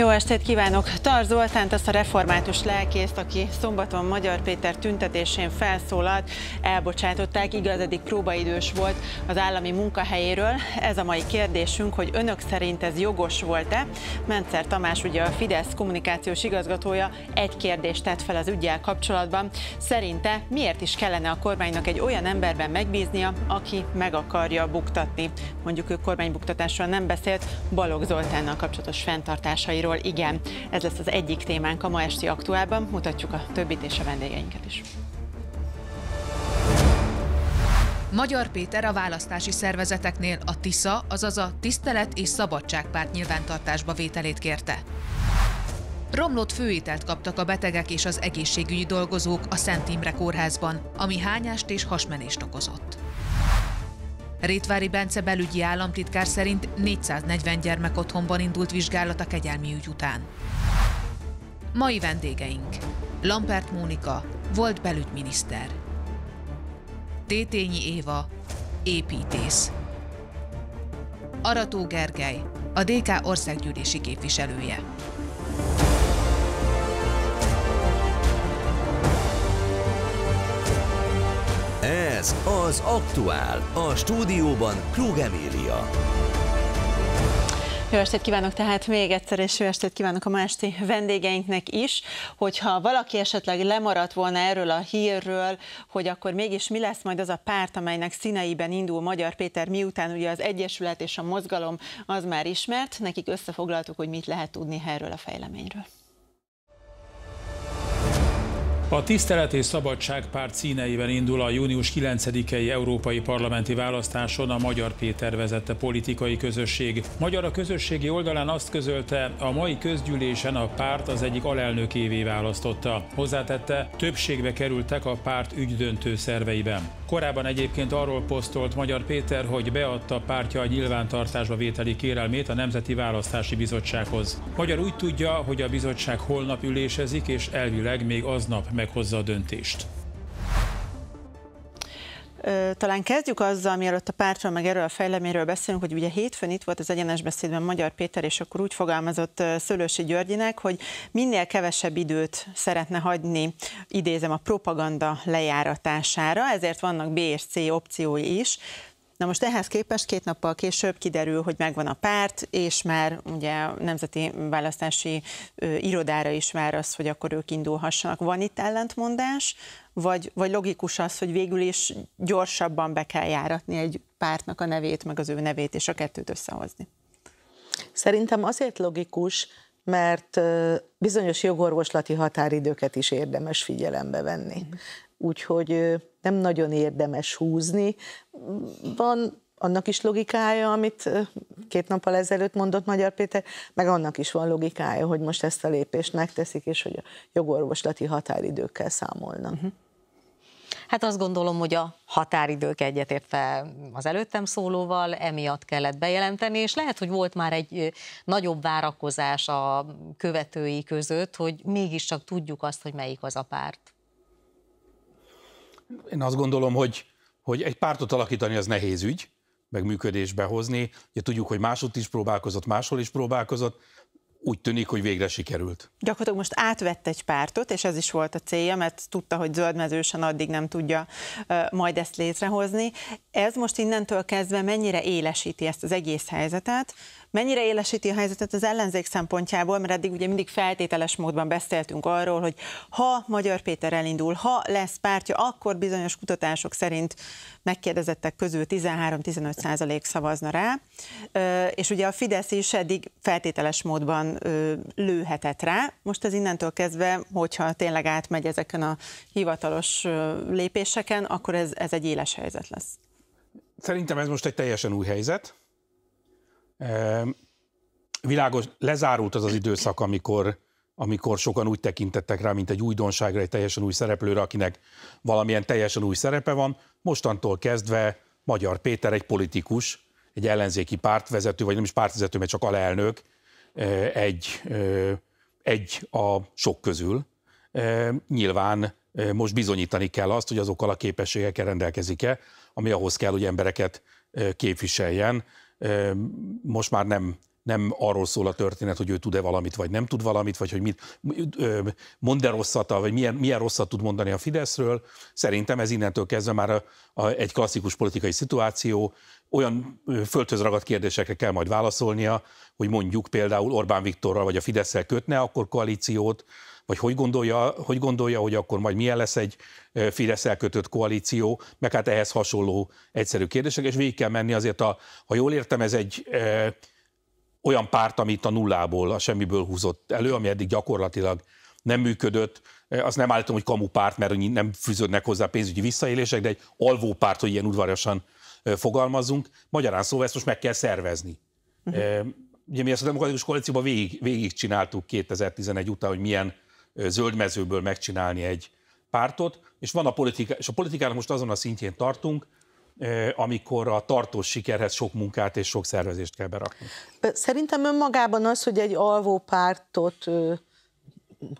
Jó estét kívánok! Tar Zoltánt, azt a református lelkészt, aki szombaton Magyar Péter tüntetésén felszólalt, elbocsátották, igaz, eddig próbaidős volt az állami munkahelyéről. Ez a mai kérdésünk, hogy önök szerint ez jogos volt-e? Mentszer Tamás, ugye a Fidesz kommunikációs igazgatója egy kérdést tett fel az ügyel kapcsolatban. Szerinte miért is kellene a kormánynak egy olyan emberben megbíznia, aki meg akarja buktatni? Mondjuk ő kormánybuktatásról nem beszélt, Balogh Zoltánnal kapcsolatos fenntartásairól. Magáról igen. Ez lesz az egyik témánk a ma esti aktuálban, mutatjuk a többit és a vendégeinket is. Magyar Péter a választási szervezeteknél a TISZA, azaz a Tisztelet és Szabadságpárt nyilvántartásba vételét kérte. Romlott főételt kaptak a betegek és az egészségügyi dolgozók a Szent Imre kórházban, ami hányást és hasmenést okozott. Rétvári Bence belügyi államtitkár szerint 440 gyermek otthonban indult vizsgálat a kegyelmi ügy után. Mai vendégeink Lampert Mónika, volt belügyminiszter. Tétényi Éva, építész. Arató Gergely, a DK országgyűlési képviselője. Ez az Aktuál. A stúdióban Krug Emília. Jó estét kívánok tehát még egyszer, és jó estét kívánok a másti vendégeinknek is. Hogyha valaki esetleg lemaradt volna erről a hírről, hogy akkor mégis mi lesz majd az a párt, amelynek színeiben indul Magyar Péter, miután ugye az Egyesület és a Mozgalom az már ismert, nekik összefoglaltuk, hogy mit lehet tudni erről a fejleményről. A Tisztelet és Szabadság párt színeiben indul a június 9-i európai parlamenti választáson a Magyar Péter vezette politikai közösség. Magyar a közösségi oldalán azt közölte, a mai közgyűlésen a párt az egyik alelnökévé választotta. Hozzátette, többségbe kerültek a párt ügydöntő szerveiben. Korábban egyébként arról posztolt Magyar Péter, hogy beadta pártja a nyilvántartásba vételi kérelmét a Nemzeti Választási Bizottsághoz. Magyar úgy tudja, hogy a bizottság holnap ülésezik, és elvileg még aznap meghozza a döntést. Talán kezdjük azzal, mielőtt a pártról meg erről a fejleményről beszélünk, hogy ugye hétfőn itt volt az egyenes beszédben Magyar Péter, és akkor úgy fogalmazott Szőlősi Györgyinek, hogy minél kevesebb időt szeretne hagyni, idézem, a propaganda lejáratására, ezért vannak B és C opciói is. Na most ehhez képest két nappal később kiderül, hogy megvan a párt, és már ugye nemzeti választási ö, irodára is vár az, hogy akkor ők indulhassanak. Van itt ellentmondás, vagy, vagy logikus az, hogy végül is gyorsabban be kell járatni egy pártnak a nevét, meg az ő nevét, és a kettőt összehozni? Szerintem azért logikus, mert bizonyos jogorvoslati határidőket is érdemes figyelembe venni. Mhm. Úgyhogy nem nagyon érdemes húzni, van annak is logikája, amit két nappal ezelőtt mondott Magyar Péter, meg annak is van logikája, hogy most ezt a lépést megteszik, és hogy a jogorvoslati határidőkkel számolnak. Uh-huh. Mhm. Hát azt gondolom, hogy a határidők egyetértve az előttem szólóval emiatt kellett bejelenteni, és lehet, hogy volt már egy nagyobb várakozás a követői között, hogy mégiscsak tudjuk azt, hogy melyik az a párt. Én azt gondolom, hogy hogy egy pártot alakítani az nehéz ügy, meg működésbe hozni. Ugye tudjuk, hogy máshogy is próbálkozott, máshol is próbálkozott, úgy tűnik, hogy végre sikerült. Gyakorlatilag most átvett egy pártot, és ez is volt a célja, mert tudta, hogy zöldmezősen addig nem tudja majd ezt létrehozni. Ez most innentől kezdve mennyire élesíti ezt az egész helyzetet, Mennyire élesíti a helyzetet az ellenzék szempontjából, mert eddig ugye mindig feltételes módban beszéltünk arról, hogy ha Magyar Péter elindul, ha lesz pártja, akkor bizonyos kutatások szerint megkérdezettek közül 13-15 százalék szavazna rá, és ugye a Fidesz is eddig feltételes módban lőhetett rá. Most ez innentől kezdve, hogyha tényleg átmegy ezeken a hivatalos lépéseken, akkor ez, ez egy éles helyzet lesz. Szerintem ez most egy teljesen új helyzet, Világos, lezárult az az időszak, amikor, amikor sokan úgy tekintettek rá, mint egy újdonságra, egy teljesen új szereplőre, akinek valamilyen teljesen új szerepe van. Mostantól kezdve Magyar Péter egy politikus, egy ellenzéki pártvezető, vagy nem is pártvezető, mert csak alelnök, egy, egy a sok közül. Nyilván most bizonyítani kell azt, hogy azokkal a képességekkel rendelkezik-e, ami ahhoz kell, hogy embereket képviseljen most már nem nem arról szól a történet, hogy ő tud-e valamit, vagy nem tud valamit, vagy hogy mit mond-e rosszat, vagy milyen, milyen rosszat tud mondani a Fideszről. Szerintem ez innentől kezdve már a, a, egy klasszikus politikai szituáció, olyan földhöz ragadt kérdésekre kell majd válaszolnia, hogy mondjuk például Orbán Viktorral vagy a Fideszsel kötne akkor koalíciót, vagy hogy gondolja, hogy gondolja, hogy akkor majd milyen lesz egy Fidesz elkötött koalíció, meg hát ehhez hasonló egyszerű kérdések, és végig kell menni azért, a, ha jól értem, ez egy olyan párt, amit a nullából, a semmiből húzott elő, ami eddig gyakorlatilag nem működött. E, azt nem állítom, hogy párt, mert nem fűződnek hozzá pénzügyi visszaélések, de egy alvó párt, hogy ilyen udvariasan e, fogalmazunk. Magyarán szóval ezt most meg kell szervezni. Uh-huh. Ugye mi ezt a demokratikus koalícióban végig, végig csináltuk 2011 után, hogy milyen zöldmezőből megcsinálni egy pártot, és van a politika, és a politikának most azon a szintjén tartunk, amikor a tartós sikerhez sok munkát és sok szervezést kell berakni. Szerintem önmagában az, hogy egy alvó pártot,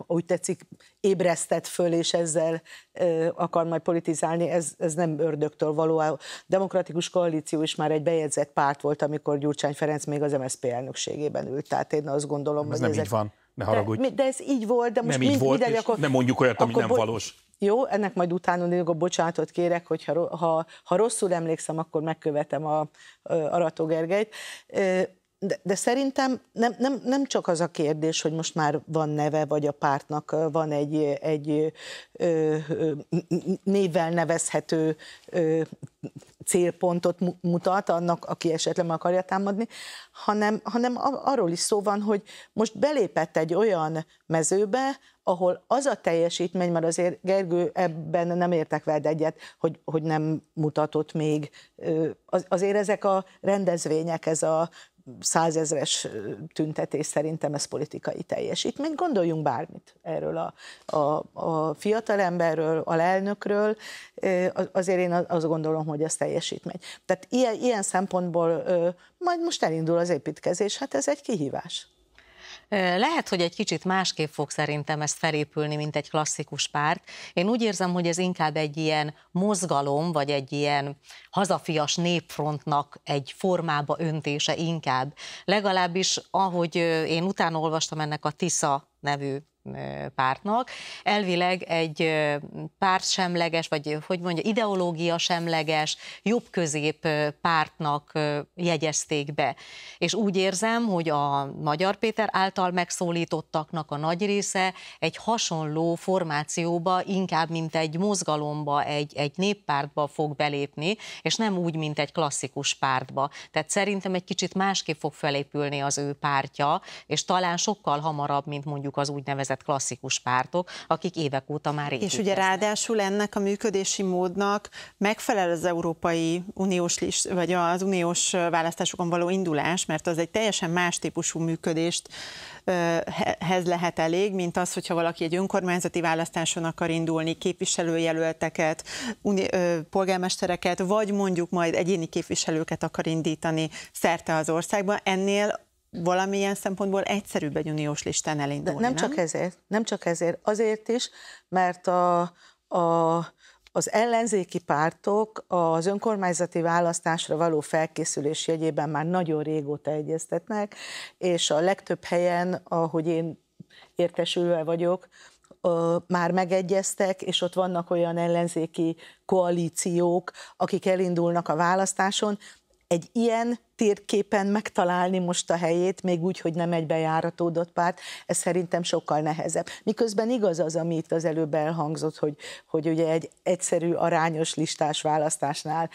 úgy tetszik, ébresztett föl, és ezzel e, akar majd politizálni, ez, ez nem ördögtől való. A demokratikus koalíció is már egy bejegyzett párt volt, amikor Gyurcsány Ferenc még az MSZP elnökségében ült. Tehát én azt gondolom, ez hogy nem ezek... így van. Ne haragudj. De, de ez így volt, de most nem mind, így volt, mindegy, akkor, nem mondjuk olyat, ami nem valós. Jó, ennek majd utána a bocsánatot kérek, hogy ha, ha, ha rosszul emlékszem, akkor megkövetem a, a Arató Gergelyt. De, de szerintem nem, nem, nem csak az a kérdés, hogy most már van neve, vagy a pártnak van egy, egy ö, ö, névvel nevezhető ö, célpontot mutat annak, aki esetleg meg akarja támadni, hanem, hanem arról is szó van, hogy most belépett egy olyan mezőbe, ahol az a teljesítmény, mert azért Gergő ebben nem értek veled egyet, hogy, hogy nem mutatott még, az, azért ezek a rendezvények, ez a százezres tüntetés szerintem ez politikai teljesítmény. Gondoljunk bármit erről a, a, a fiatalemberről, a lelnökről, azért én azt gondolom, hogy ez teljesítmény. Tehát ilyen, ilyen szempontból majd most elindul az építkezés, hát ez egy kihívás. Lehet, hogy egy kicsit másképp fog szerintem ezt felépülni, mint egy klasszikus párt. Én úgy érzem, hogy ez inkább egy ilyen mozgalom, vagy egy ilyen hazafias népfrontnak egy formába öntése inkább. Legalábbis, ahogy én utána olvastam ennek a TISZA nevű pártnak. Elvileg egy semleges, vagy hogy mondja, ideológia semleges, jobb-közép pártnak jegyezték be. És úgy érzem, hogy a Magyar Péter által megszólítottaknak a nagy része egy hasonló formációba, inkább mint egy mozgalomba, egy, egy néppártba fog belépni, és nem úgy, mint egy klasszikus pártba. Tehát szerintem egy kicsit másképp fog felépülni az ő pártja, és talán sokkal hamarabb, mint mondjuk mondjuk az úgynevezett klasszikus pártok, akik évek óta már És ugye lesznek. ráadásul ennek a működési módnak megfelel az Európai Uniós list, vagy az uniós választásokon való indulás, mert az egy teljesen más típusú működést hez lehet elég, mint az, hogyha valaki egy önkormányzati választáson akar indulni, képviselőjelölteket, uni, ö, polgármestereket, vagy mondjuk majd egyéni képviselőket akar indítani szerte az országban. Ennél valamilyen szempontból egyszerűbb egy uniós listán elindulni, De nem, nem? csak ezért, nem csak ezért, azért is, mert a, a, az ellenzéki pártok az önkormányzati választásra való felkészülés jegyében már nagyon régóta egyeztetnek, és a legtöbb helyen, ahogy én értesülve vagyok, már megegyeztek, és ott vannak olyan ellenzéki koalíciók, akik elindulnak a választáson, egy ilyen térképen megtalálni most a helyét, még úgy, hogy nem egy bejáratódott párt, ez szerintem sokkal nehezebb. Miközben igaz az, ami itt az előbb elhangzott, hogy, hogy ugye egy egyszerű arányos listás választásnál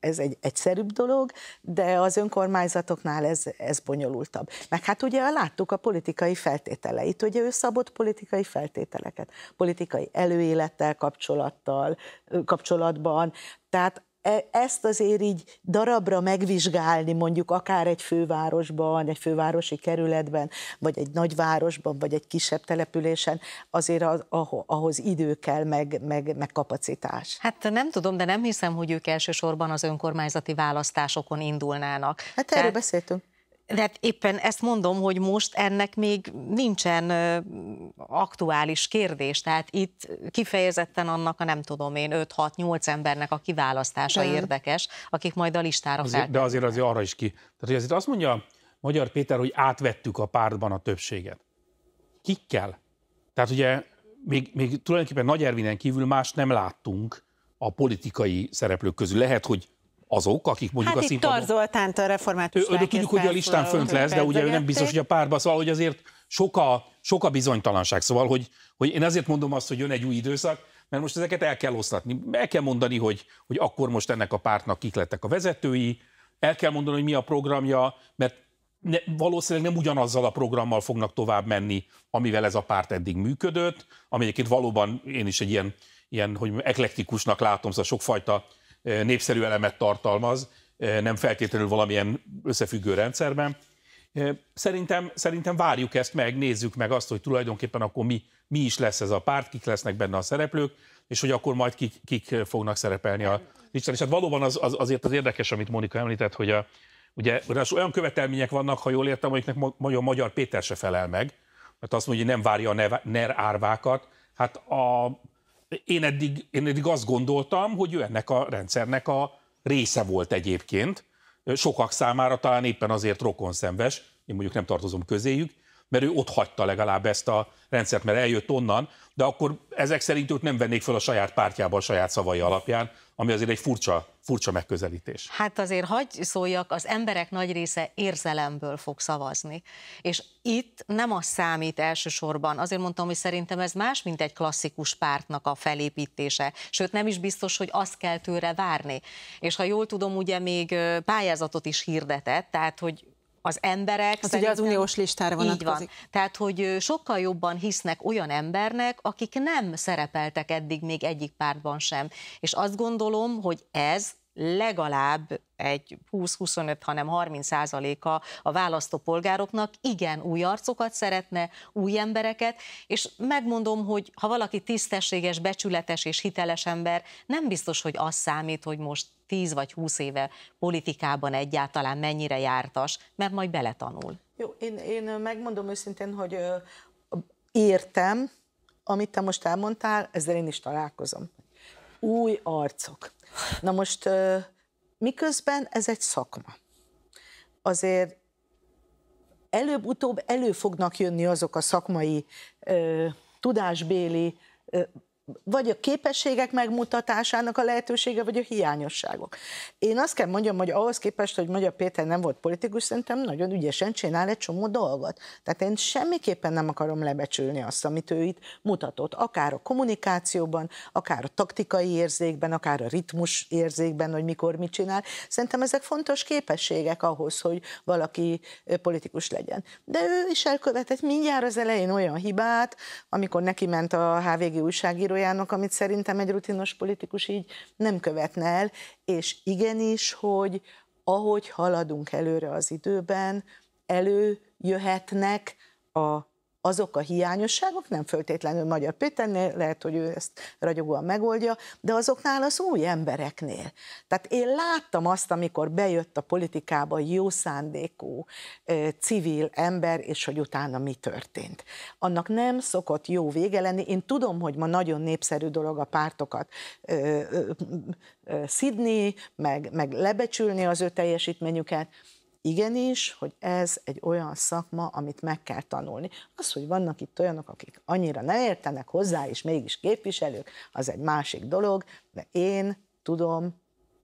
ez egy egyszerűbb dolog, de az önkormányzatoknál ez, ez bonyolultabb. Meg hát ugye láttuk a politikai feltételeit, ugye ő szabott politikai feltételeket, politikai előélettel kapcsolattal, kapcsolatban, tehát E, ezt azért így darabra megvizsgálni, mondjuk akár egy fővárosban, egy fővárosi kerületben, vagy egy nagyvárosban, vagy egy kisebb településen, azért az, ahhoz idő kell, meg, meg, meg kapacitás. Hát nem tudom, de nem hiszem, hogy ők elsősorban az önkormányzati választásokon indulnának. Hát erről Tehát... beszéltünk de hát éppen ezt mondom, hogy most ennek még nincsen aktuális kérdés, tehát itt kifejezetten annak a nem tudom én 5-6-8 embernek a kiválasztása de. érdekes, akik majd a listára azért, De azért azért arra is ki. Tehát hogy azért azt mondja Magyar Péter, hogy átvettük a pártban a többséget. Kikkel? Tehát ugye még, még tulajdonképpen Nagy Ervinen kívül más nem láttunk a politikai szereplők közül. Lehet, hogy azok, akik mondjuk hát a színpadon... Hát Zoltánt a református ő, ő, tudjuk, hogy a listán fönt lesz, de ugye ő nem biztos, hogy a párba, szóval hogy azért sok a, sok a bizonytalanság. Szóval, hogy, hogy én azért mondom azt, hogy jön egy új időszak, mert most ezeket el kell osztatni. El kell mondani, hogy, hogy akkor most ennek a pártnak kik lettek a vezetői, el kell mondani, hogy mi a programja, mert ne, valószínűleg nem ugyanazzal a programmal fognak tovább menni, amivel ez a párt eddig működött, ami egyébként valóban én is egy ilyen, ilyen hogy eklektikusnak látom, szóval sokfajta népszerű elemet tartalmaz, nem feltétlenül valamilyen összefüggő rendszerben. Szerintem, szerintem várjuk ezt meg, nézzük meg azt, hogy tulajdonképpen akkor mi, mi is lesz ez a párt, kik lesznek benne a szereplők, és hogy akkor majd kik, kik fognak szerepelni a listán. És hát valóban az, az, azért az érdekes, amit Monika említett, hogy a, ugye olyan követelmények vannak, ha jól értem, amiknek magyar, magyar Péter se felel meg, mert hát azt mondja, hogy nem várja a NER árvákat. Hát a én eddig, én eddig azt gondoltam, hogy ő ennek a rendszernek a része volt egyébként. Sokak számára talán éppen azért rokonszenves, én mondjuk nem tartozom közéjük, mert ő ott hagyta legalább ezt a rendszert, mert eljött onnan, de akkor ezek szerint őt nem vennék fel a saját pártjába a saját szavai alapján, ami azért egy furcsa, furcsa megközelítés. Hát azért hagyj szóljak, az emberek nagy része érzelemből fog szavazni. És itt nem az számít elsősorban, azért mondtam, hogy szerintem ez más, mint egy klasszikus pártnak a felépítése. Sőt, nem is biztos, hogy azt kell tőle várni. És ha jól tudom, ugye még pályázatot is hirdetett, tehát hogy az emberek... Az ugye az uniós listára vonatkozik. Így van. Tehát, hogy sokkal jobban hisznek olyan embernek, akik nem szerepeltek eddig még egyik pártban sem. És azt gondolom, hogy ez legalább egy 20-25, hanem 30 százaléka a választópolgároknak igen új arcokat szeretne, új embereket, és megmondom, hogy ha valaki tisztességes, becsületes és hiteles ember, nem biztos, hogy az számít, hogy most 10 vagy 20 éve politikában egyáltalán mennyire jártas, mert majd beletanul. Jó, én, én megmondom őszintén, hogy értem, amit te most elmondtál, ezzel én is találkozom. Új arcok Na most miközben ez egy szakma. Azért előbb-utóbb elő fognak jönni azok a szakmai, tudásbéli vagy a képességek megmutatásának a lehetősége, vagy a hiányosságok. Én azt kell mondjam, hogy ahhoz képest, hogy Magyar Péter nem volt politikus, szerintem nagyon ügyesen csinál egy csomó dolgot. Tehát én semmiképpen nem akarom lebecsülni azt, amit ő itt mutatott, akár a kommunikációban, akár a taktikai érzékben, akár a ritmus érzékben, hogy mikor mit csinál. Szerintem ezek fontos képességek ahhoz, hogy valaki politikus legyen. De ő is elkövetett mindjárt az elején olyan hibát, amikor neki ment a HVG újságírója, olyanok, amit szerintem egy rutinos politikus így nem követne el, és igenis, hogy ahogy haladunk előre az időben, előjöhetnek a azok a hiányosságok, nem föltétlenül Magyar Péternél, lehet, hogy ő ezt ragyogóan megoldja, de azoknál az új embereknél. Tehát én láttam azt, amikor bejött a politikába jó szándékú civil ember, és hogy utána mi történt. Annak nem szokott jó vége lenni. Én tudom, hogy ma nagyon népszerű dolog a pártokat szidni, meg, meg lebecsülni az ő teljesítményüket, igenis, hogy ez egy olyan szakma, amit meg kell tanulni. Az, hogy vannak itt olyanok, akik annyira nem értenek hozzá, és mégis képviselők, az egy másik dolog, de én tudom,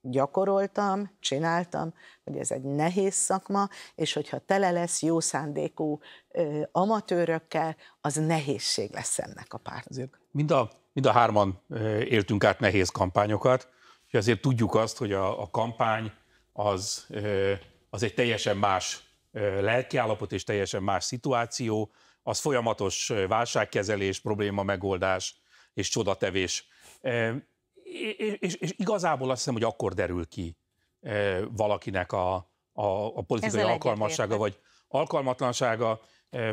gyakoroltam, csináltam, hogy ez egy nehéz szakma, és hogyha tele lesz jó szándékú ö, amatőrökkel, az nehézség lesz ennek a pártnak. mind a, mind a hárman éltünk át nehéz kampányokat, és azért tudjuk azt, hogy a, a kampány az ö, az egy teljesen más lelkiállapot és teljesen más szituáció, az folyamatos válságkezelés, probléma megoldás és csodatevés. És, és, és igazából azt hiszem, hogy akkor derül ki valakinek a, a, a politikai Ezzel alkalmassága, vagy alkalmatlansága.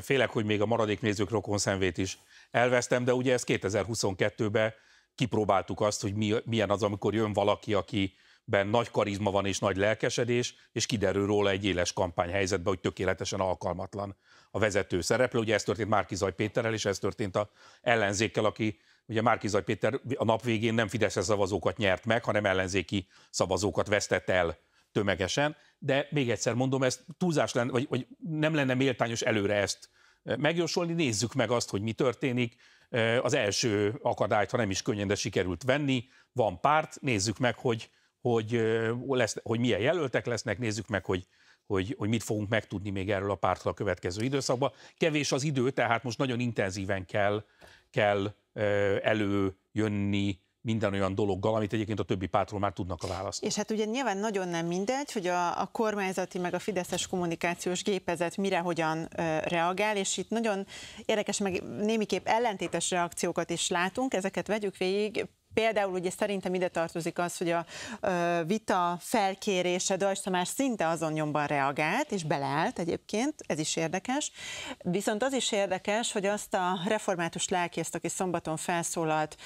Félek, hogy még a maradék nézők rokon szemvét is elvesztem, de ugye ez 2022-ben kipróbáltuk azt, hogy mi, milyen az, amikor jön valaki, aki ben nagy karizma van és nagy lelkesedés, és kiderül róla egy éles helyzetben, hogy tökéletesen alkalmatlan a vezető szereplő. Ugye ez történt Zaj Péterrel, és ez történt a ellenzékkel, aki ugye Zaj Péter a nap végén nem Fideszes szavazókat nyert meg, hanem ellenzéki szavazókat vesztett el tömegesen, de még egyszer mondom, ez túlzás lenne, vagy, vagy nem lenne méltányos előre ezt eh, megjósolni, nézzük meg azt, hogy mi történik, eh, az első akadályt, ha nem is könnyen, de sikerült venni, van párt, nézzük meg, hogy hogy, lesz, hogy milyen jelöltek lesznek, nézzük meg, hogy, hogy, hogy mit fogunk megtudni még erről a pártról a következő időszakban. Kevés az idő, tehát most nagyon intenzíven kell, kell előjönni minden olyan dologgal, amit egyébként a többi pártról már tudnak a választ. És hát ugye nyilván nagyon nem mindegy, hogy a, a kormányzati meg a fideszes kommunikációs gépezet mire hogyan ö, reagál, és itt nagyon érdekes, meg némiképp ellentétes reakciókat is látunk, ezeket vegyük végig. Például ugye szerintem ide tartozik az, hogy a vita felkérése Dajs Tamás szinte azon nyomban reagált, és beleállt egyébként, ez is érdekes. Viszont az is érdekes, hogy azt a református lelkészt, aki szombaton felszólalt,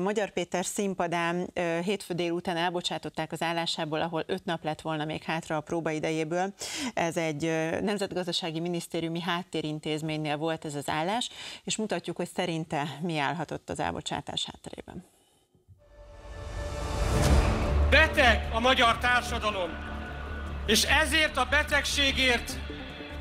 Magyar Péter színpadán hétfő délután elbocsátották az állásából, ahol öt nap lett volna még hátra a idejéből. Ez egy nemzetgazdasági minisztériumi háttérintézménynél volt ez az állás, és mutatjuk, hogy szerinte mi állhatott az elbocsátás hátterében. Beteg a magyar társadalom, és ezért a betegségért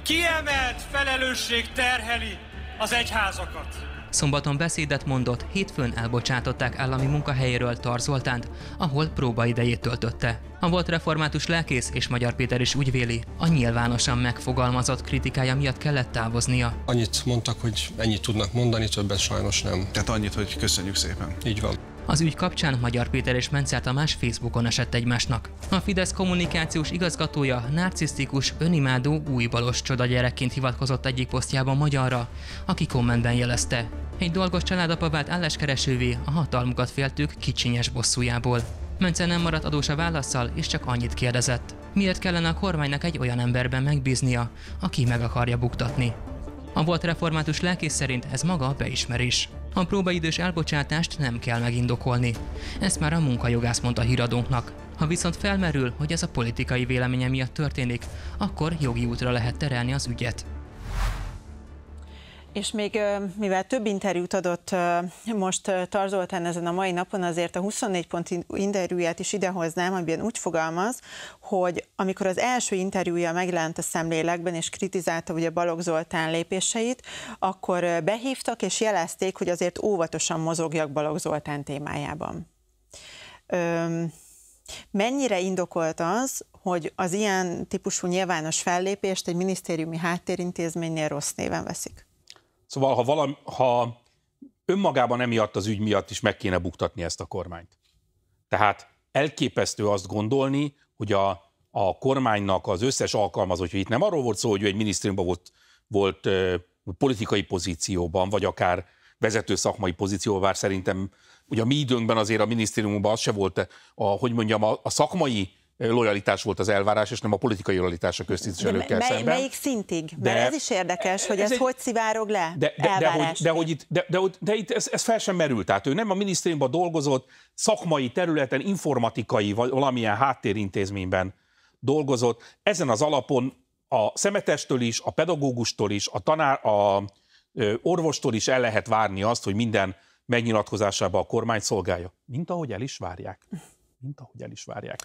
kiemelt felelősség terheli az egyházakat. Szombaton beszédet mondott, hétfőn elbocsátották állami munkahelyéről Tarzoltánt, ahol próbaidejét töltötte. A volt református lelkész és Magyar Péter is úgy véli, a nyilvánosan megfogalmazott kritikája miatt kellett távoznia. Annyit mondtak, hogy ennyit tudnak mondani, többet sajnos nem. Tehát annyit, hogy köszönjük szépen. Így van. Az ügy kapcsán Magyar Péter és Mencer Tamás Facebookon esett egymásnak. A Fidesz kommunikációs igazgatója narcisztikus, önimádó, újbalos csoda gyerekként hivatkozott egyik posztjában magyarra, aki kommentben jelezte. Egy dolgos családapa vált álláskeresővé a hatalmukat féltők kicsinyes bosszújából. Mence nem maradt adós a válaszsal, és csak annyit kérdezett. Miért kellene a kormánynak egy olyan emberben megbíznia, aki meg akarja buktatni? A volt református lelkész szerint ez maga a beismerés. A próbaidős elbocsátást nem kell megindokolni. Ezt már a munkajogász mondta híradónknak. Ha viszont felmerül, hogy ez a politikai véleménye miatt történik, akkor jogi útra lehet terelni az ügyet. És még mivel több interjút adott most Tarzoltán ezen a mai napon, azért a 24 pont interjúját is idehoznám, amiben úgy fogalmaz, hogy amikor az első interjúja megjelent a szemlélekben, és kritizálta ugye Balogh Zoltán lépéseit, akkor behívtak és jelezték, hogy azért óvatosan mozogjak Balogh Zoltán témájában. Öm, mennyire indokolt az, hogy az ilyen típusú nyilvános fellépést egy minisztériumi háttérintézménynél rossz néven veszik? Szóval, ha, valami, ha önmagában emiatt az ügy miatt is meg kéne buktatni ezt a kormányt. Tehát elképesztő azt gondolni, hogy a, a kormánynak az összes alkalmazott, hogy itt nem arról volt szó, hogy ő egy minisztériumban volt, volt ö, politikai pozícióban, vagy akár vezető szakmai pozícióban, bár szerintem ugye a mi időnkben azért a minisztériumban az se volt, a, hogy mondjam, a, a szakmai lojalitás volt az elvárás, és nem a politikai lojalitás a köztisztviselőkkel mely, szemben. Melyik szintig? De, Mert ez is érdekes, hogy ez, ez egy, hogy szivárog le de, de, de, hogy, de, hogy itt, de, de, de itt ez, ez fel sem merült. Tehát ő nem a minisztériumban dolgozott, szakmai területen, informatikai vagy valamilyen háttérintézményben dolgozott. Ezen az alapon a szemetestől is, a pedagógustól is, a tanár, a ö, orvostól is el lehet várni azt, hogy minden megnyilatkozásába a kormány szolgálja, mint ahogy el is várják mint ahogy el is várják.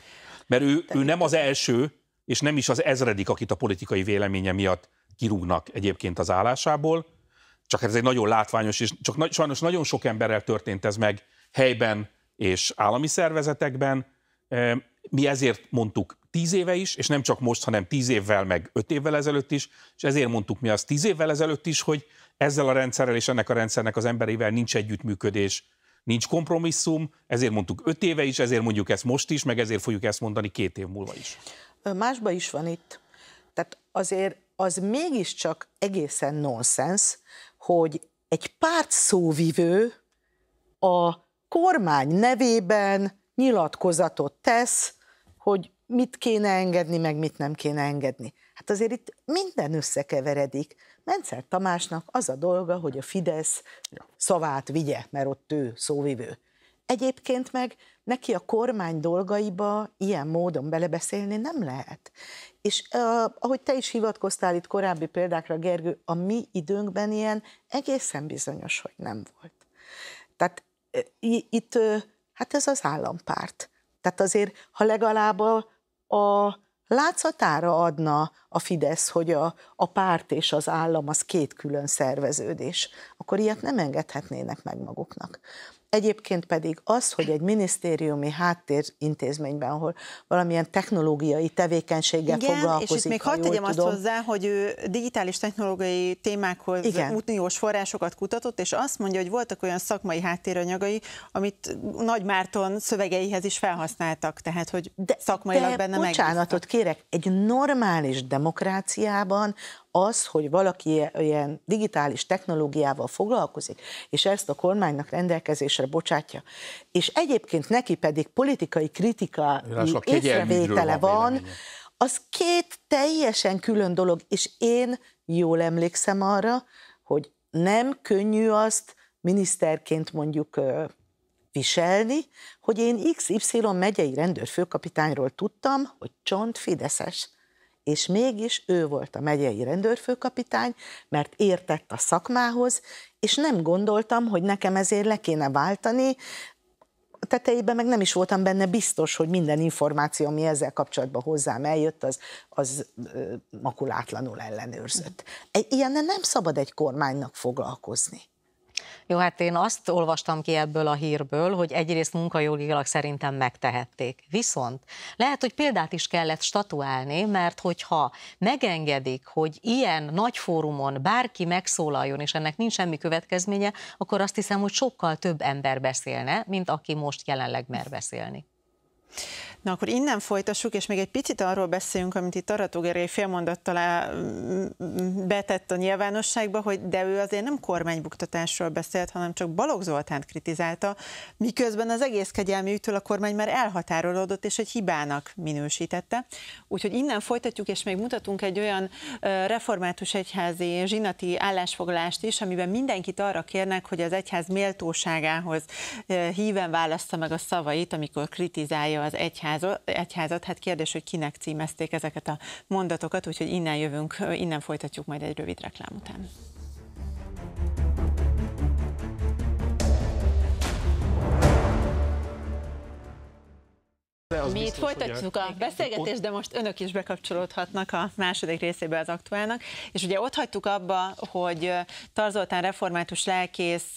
Mert ő, ő nem az első, és nem is az ezredik, akit a politikai véleménye miatt kirúgnak egyébként az állásából, csak ez egy nagyon látványos, és csak na, sajnos nagyon sok emberrel történt ez meg helyben és állami szervezetekben. Mi ezért mondtuk tíz éve is, és nem csak most, hanem tíz évvel, meg öt évvel ezelőtt is, és ezért mondtuk mi azt tíz évvel ezelőtt is, hogy ezzel a rendszerrel és ennek a rendszernek az emberével nincs együttműködés, nincs kompromisszum, ezért mondtuk öt éve is, ezért mondjuk ezt most is, meg ezért fogjuk ezt mondani két év múlva is. Másba is van itt. Tehát azért az mégiscsak egészen nonsens, hogy egy párt szóvivő a kormány nevében nyilatkozatot tesz, hogy mit kéne engedni, meg mit nem kéne engedni. Hát azért itt minden összekeveredik. Mencer Tamásnak az a dolga, hogy a Fidesz szavát vigye, mert ott ő szóvivő. Egyébként meg neki a kormány dolgaiba ilyen módon belebeszélni nem lehet. És ahogy te is hivatkoztál itt korábbi példákra, Gergő, a mi időnkben ilyen egészen bizonyos, hogy nem volt. Tehát itt, hát ez az állampárt. Tehát azért, ha legalább a, a látszatára adna a Fidesz, hogy a, a párt és az állam az két külön szerveződés, akkor ilyet nem engedhetnének meg maguknak. Egyébként pedig az, hogy egy minisztériumi háttérintézményben, ahol valamilyen technológiai tevékenységgel Igen, foglalkozik. és itt még hadd tegyem azt hozzá, hogy ő digitális technológiai témákhoz Igen. uniós forrásokat kutatott, és azt mondja, hogy voltak olyan szakmai háttéranyagai, amit Nagy Márton szövegeihez is felhasználtak, tehát hogy de, szakmailag de benne meg. bocsánatot megbíztak. kérek, egy normális demokráciában az, hogy valaki ilyen digitális technológiával foglalkozik, és ezt a kormánynak rendelkezésre bocsátja, és egyébként neki pedig politikai kritika észrevétele van, az két teljesen külön dolog, és én jól emlékszem arra, hogy nem könnyű azt miniszterként mondjuk viselni, hogy én XY megyei rendőrfőkapitányról tudtam, hogy csont Fideszes és mégis ő volt a megyei rendőrfőkapitány, mert értett a szakmához, és nem gondoltam, hogy nekem ezért le kéne váltani, a tetejében meg nem is voltam benne biztos, hogy minden információ, ami ezzel kapcsolatban hozzám eljött, az, az makulátlanul ellenőrzött. E, ilyen nem szabad egy kormánynak foglalkozni. Jó, hát én azt olvastam ki ebből a hírből, hogy egyrészt munkajogilag szerintem megtehették. Viszont lehet, hogy példát is kellett statuálni, mert hogyha megengedik, hogy ilyen nagy fórumon bárki megszólaljon, és ennek nincs semmi következménye, akkor azt hiszem, hogy sokkal több ember beszélne, mint aki most jelenleg mer beszélni. Na akkor innen folytassuk, és még egy picit arról beszéljünk, amit itt Aratogeré félmondattal mm, mm, betett a nyilvánosságba, hogy de ő azért nem kormánybuktatásról beszélt, hanem csak Balogh Zoltánt kritizálta, miközben az egész kegyelmi ügytől a kormány már elhatárolódott, és egy hibának minősítette. Úgyhogy innen folytatjuk, és még mutatunk egy olyan református egyházi zsinati állásfoglalást is, amiben mindenkit arra kérnek, hogy az egyház méltóságához híven válaszza meg a szavait, amikor kritizálja az egyház egyházat, egyházat, hát kérdés, hogy kinek címezték ezeket a mondatokat, úgyhogy innen jövünk, innen folytatjuk majd egy rövid reklám után. Mi itt folytatjuk a beszélgetést, de most önök is bekapcsolódhatnak a második részébe az aktuálnak. És ugye ott hagytuk abba, hogy Tarzoltán református lelkész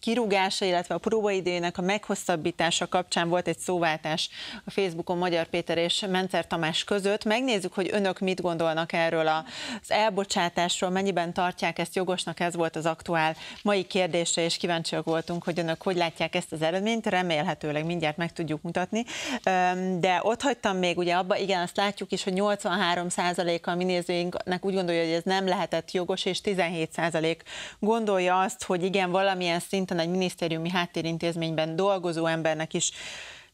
kirúgása, illetve a próbaidőjének a meghosszabbítása kapcsán volt egy szóváltás a Facebookon Magyar Péter és Mencer Tamás között. Megnézzük, hogy önök mit gondolnak erről az elbocsátásról, mennyiben tartják ezt jogosnak, ez volt az aktuál mai kérdése, és kíváncsiak voltunk, hogy önök hogy látják ezt az eredményt, remélhetőleg mindjárt meg tudjuk mutatni de ott hagytam még ugye abba, igen, azt látjuk is, hogy 83%-a a mi nézőinknek úgy gondolja, hogy ez nem lehetett jogos, és 17% gondolja azt, hogy igen, valamilyen szinten egy minisztériumi háttérintézményben dolgozó embernek is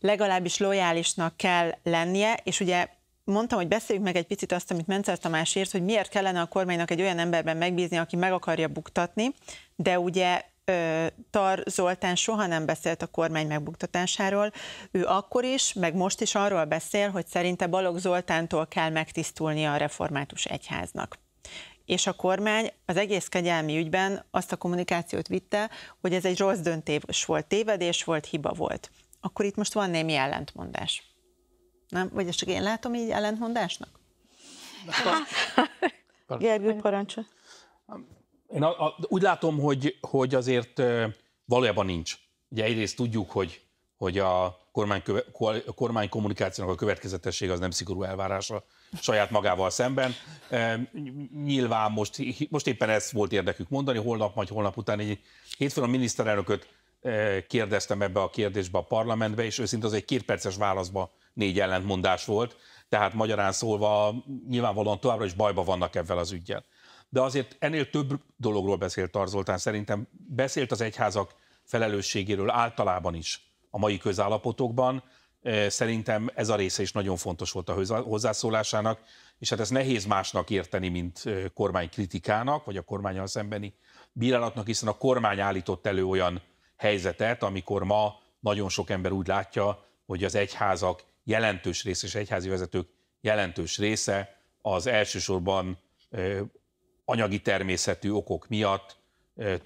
legalábbis lojálisnak kell lennie, és ugye mondtam, hogy beszéljük meg egy picit azt, amit Mencer Tamás írt, hogy miért kellene a kormánynak egy olyan emberben megbízni, aki meg akarja buktatni, de ugye Tar Zoltán soha nem beszélt a kormány megbuktatásáról. Ő akkor is, meg most is arról beszél, hogy szerinte Balogh Zoltántól kell megtisztulnia a református egyháznak és a kormány az egész kegyelmi ügyben azt a kommunikációt vitte, hogy ez egy rossz döntés volt, tévedés volt, hiba volt. Akkor itt most van némi ellentmondás. Nem? Vagy csak én látom így ellentmondásnak? Gergő parancsol. Én a, a, úgy látom, hogy, hogy azért valójában nincs. Ugye egyrészt tudjuk, hogy, hogy a kormány, köve, kormány kommunikációnak a következetessége az nem szigorú elvárása saját magával szemben. Nyilván most, most éppen ezt volt érdekük mondani, holnap majd holnap után egy hétfőn a miniszterelnököt kérdeztem ebbe a kérdésbe a parlamentbe, és őszintén az egy kétperces válaszba négy ellentmondás volt, tehát magyarán szólva nyilvánvalóan továbbra is bajba vannak ebben az ügyen de azért ennél több dologról beszélt Tarzoltán. Szerintem beszélt az egyházak felelősségéről általában is a mai közállapotokban. Eh, szerintem ez a része is nagyon fontos volt a hozzászólásának, és hát ez nehéz másnak érteni, mint eh, kormánykritikának, vagy a kormányal szembeni bírálatnak, hiszen a kormány állított elő olyan helyzetet, amikor ma nagyon sok ember úgy látja, hogy az egyházak jelentős része és egyházi vezetők jelentős része az elsősorban eh, anyagi természetű okok miatt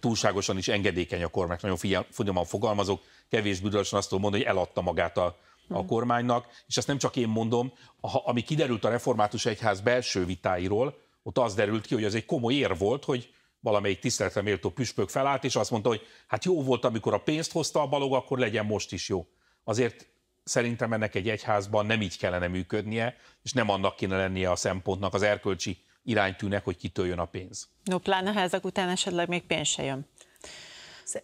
túlságosan is engedékeny a kormány, nagyon figyel, finoman fogalmazok, kevés büdösen azt mondom, hogy eladta magát a, a hmm. kormánynak, és ezt nem csak én mondom, ha, ami kiderült a református egyház belső vitáiról, ott az derült ki, hogy ez egy komoly ér volt, hogy valamelyik tiszteletre méltó püspök felállt, és azt mondta, hogy hát jó volt, amikor a pénzt hozta a balog, akkor legyen most is jó. Azért szerintem ennek egy egyházban nem így kellene működnie, és nem annak kéne lennie a szempontnak, az erkölcsi iránytűnek, hogy kitől jön a pénz. No, pláne ha ezek után esetleg még pénz se jön.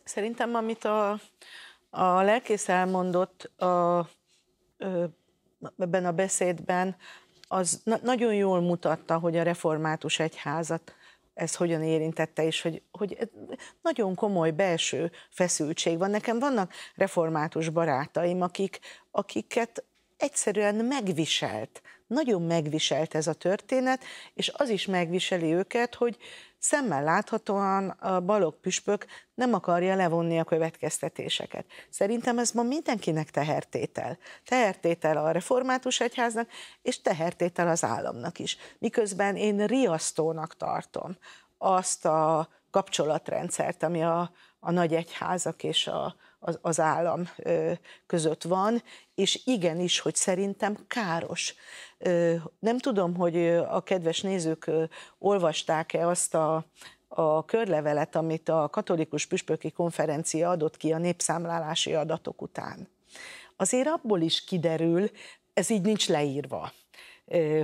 Szerintem, amit a, a lelkész elmondott a, ebben a beszédben, az na- nagyon jól mutatta, hogy a református egyházat ez hogyan érintette, és hogy, hogy nagyon komoly belső feszültség van. Nekem vannak református barátaim, akik, akiket egyszerűen megviselt nagyon megviselt ez a történet, és az is megviseli őket, hogy szemmel láthatóan a balok püspök nem akarja levonni a következtetéseket. Szerintem ez ma mindenkinek tehertétel. Tehertétel a református egyháznak, és tehertétel az államnak is. Miközben én riasztónak tartom azt a kapcsolatrendszert, ami a, a nagy egyházak és a, az, az állam között van, és igenis, hogy szerintem káros. Nem tudom, hogy a kedves nézők olvasták-e azt a a körlevelet, amit a Katolikus Püspöki Konferencia adott ki a népszámlálási adatok után. Azért abból is kiderül, ez így nincs leírva,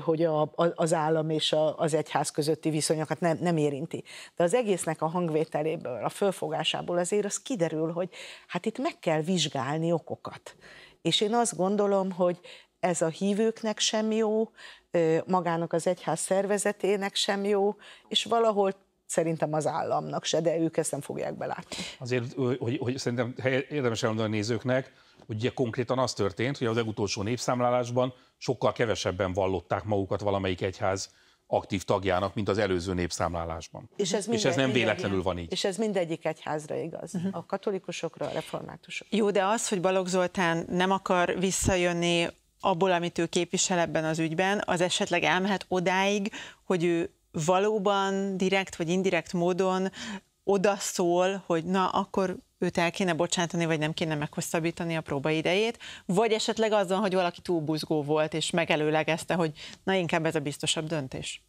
hogy a, az állam és a, az egyház közötti viszonyokat nem, nem érinti. De az egésznek a hangvételéből, a fölfogásából azért az kiderül, hogy hát itt meg kell vizsgálni okokat. És én azt gondolom, hogy ez a hívőknek sem jó, magának az egyház szervezetének sem jó, és valahol szerintem az államnak se, de ők ezt nem fogják belátni. Azért, hogy, hogy szerintem érdemes elmondani a nézőknek, hogy ugye konkrétan az történt, hogy az legutolsó népszámlálásban sokkal kevesebben vallották magukat valamelyik egyház aktív tagjának, mint az előző népszámlálásban. És ez, minden, és ez nem véletlenül van így. És ez mindegyik egyházra igaz, uh-huh. a katolikusokra, a reformátusokra. Jó, de az, hogy Balogh Zoltán nem akar visszajönni abból, amit ő képvisel ebben az ügyben, az esetleg elmehet odáig, hogy ő valóban direkt vagy indirekt módon oda szól, hogy na, akkor őt el kéne bocsátani, vagy nem kéne meghosszabbítani a idejét, vagy esetleg azon, hogy valaki túl buzgó volt, és megelőlegezte, hogy na, inkább ez a biztosabb döntés.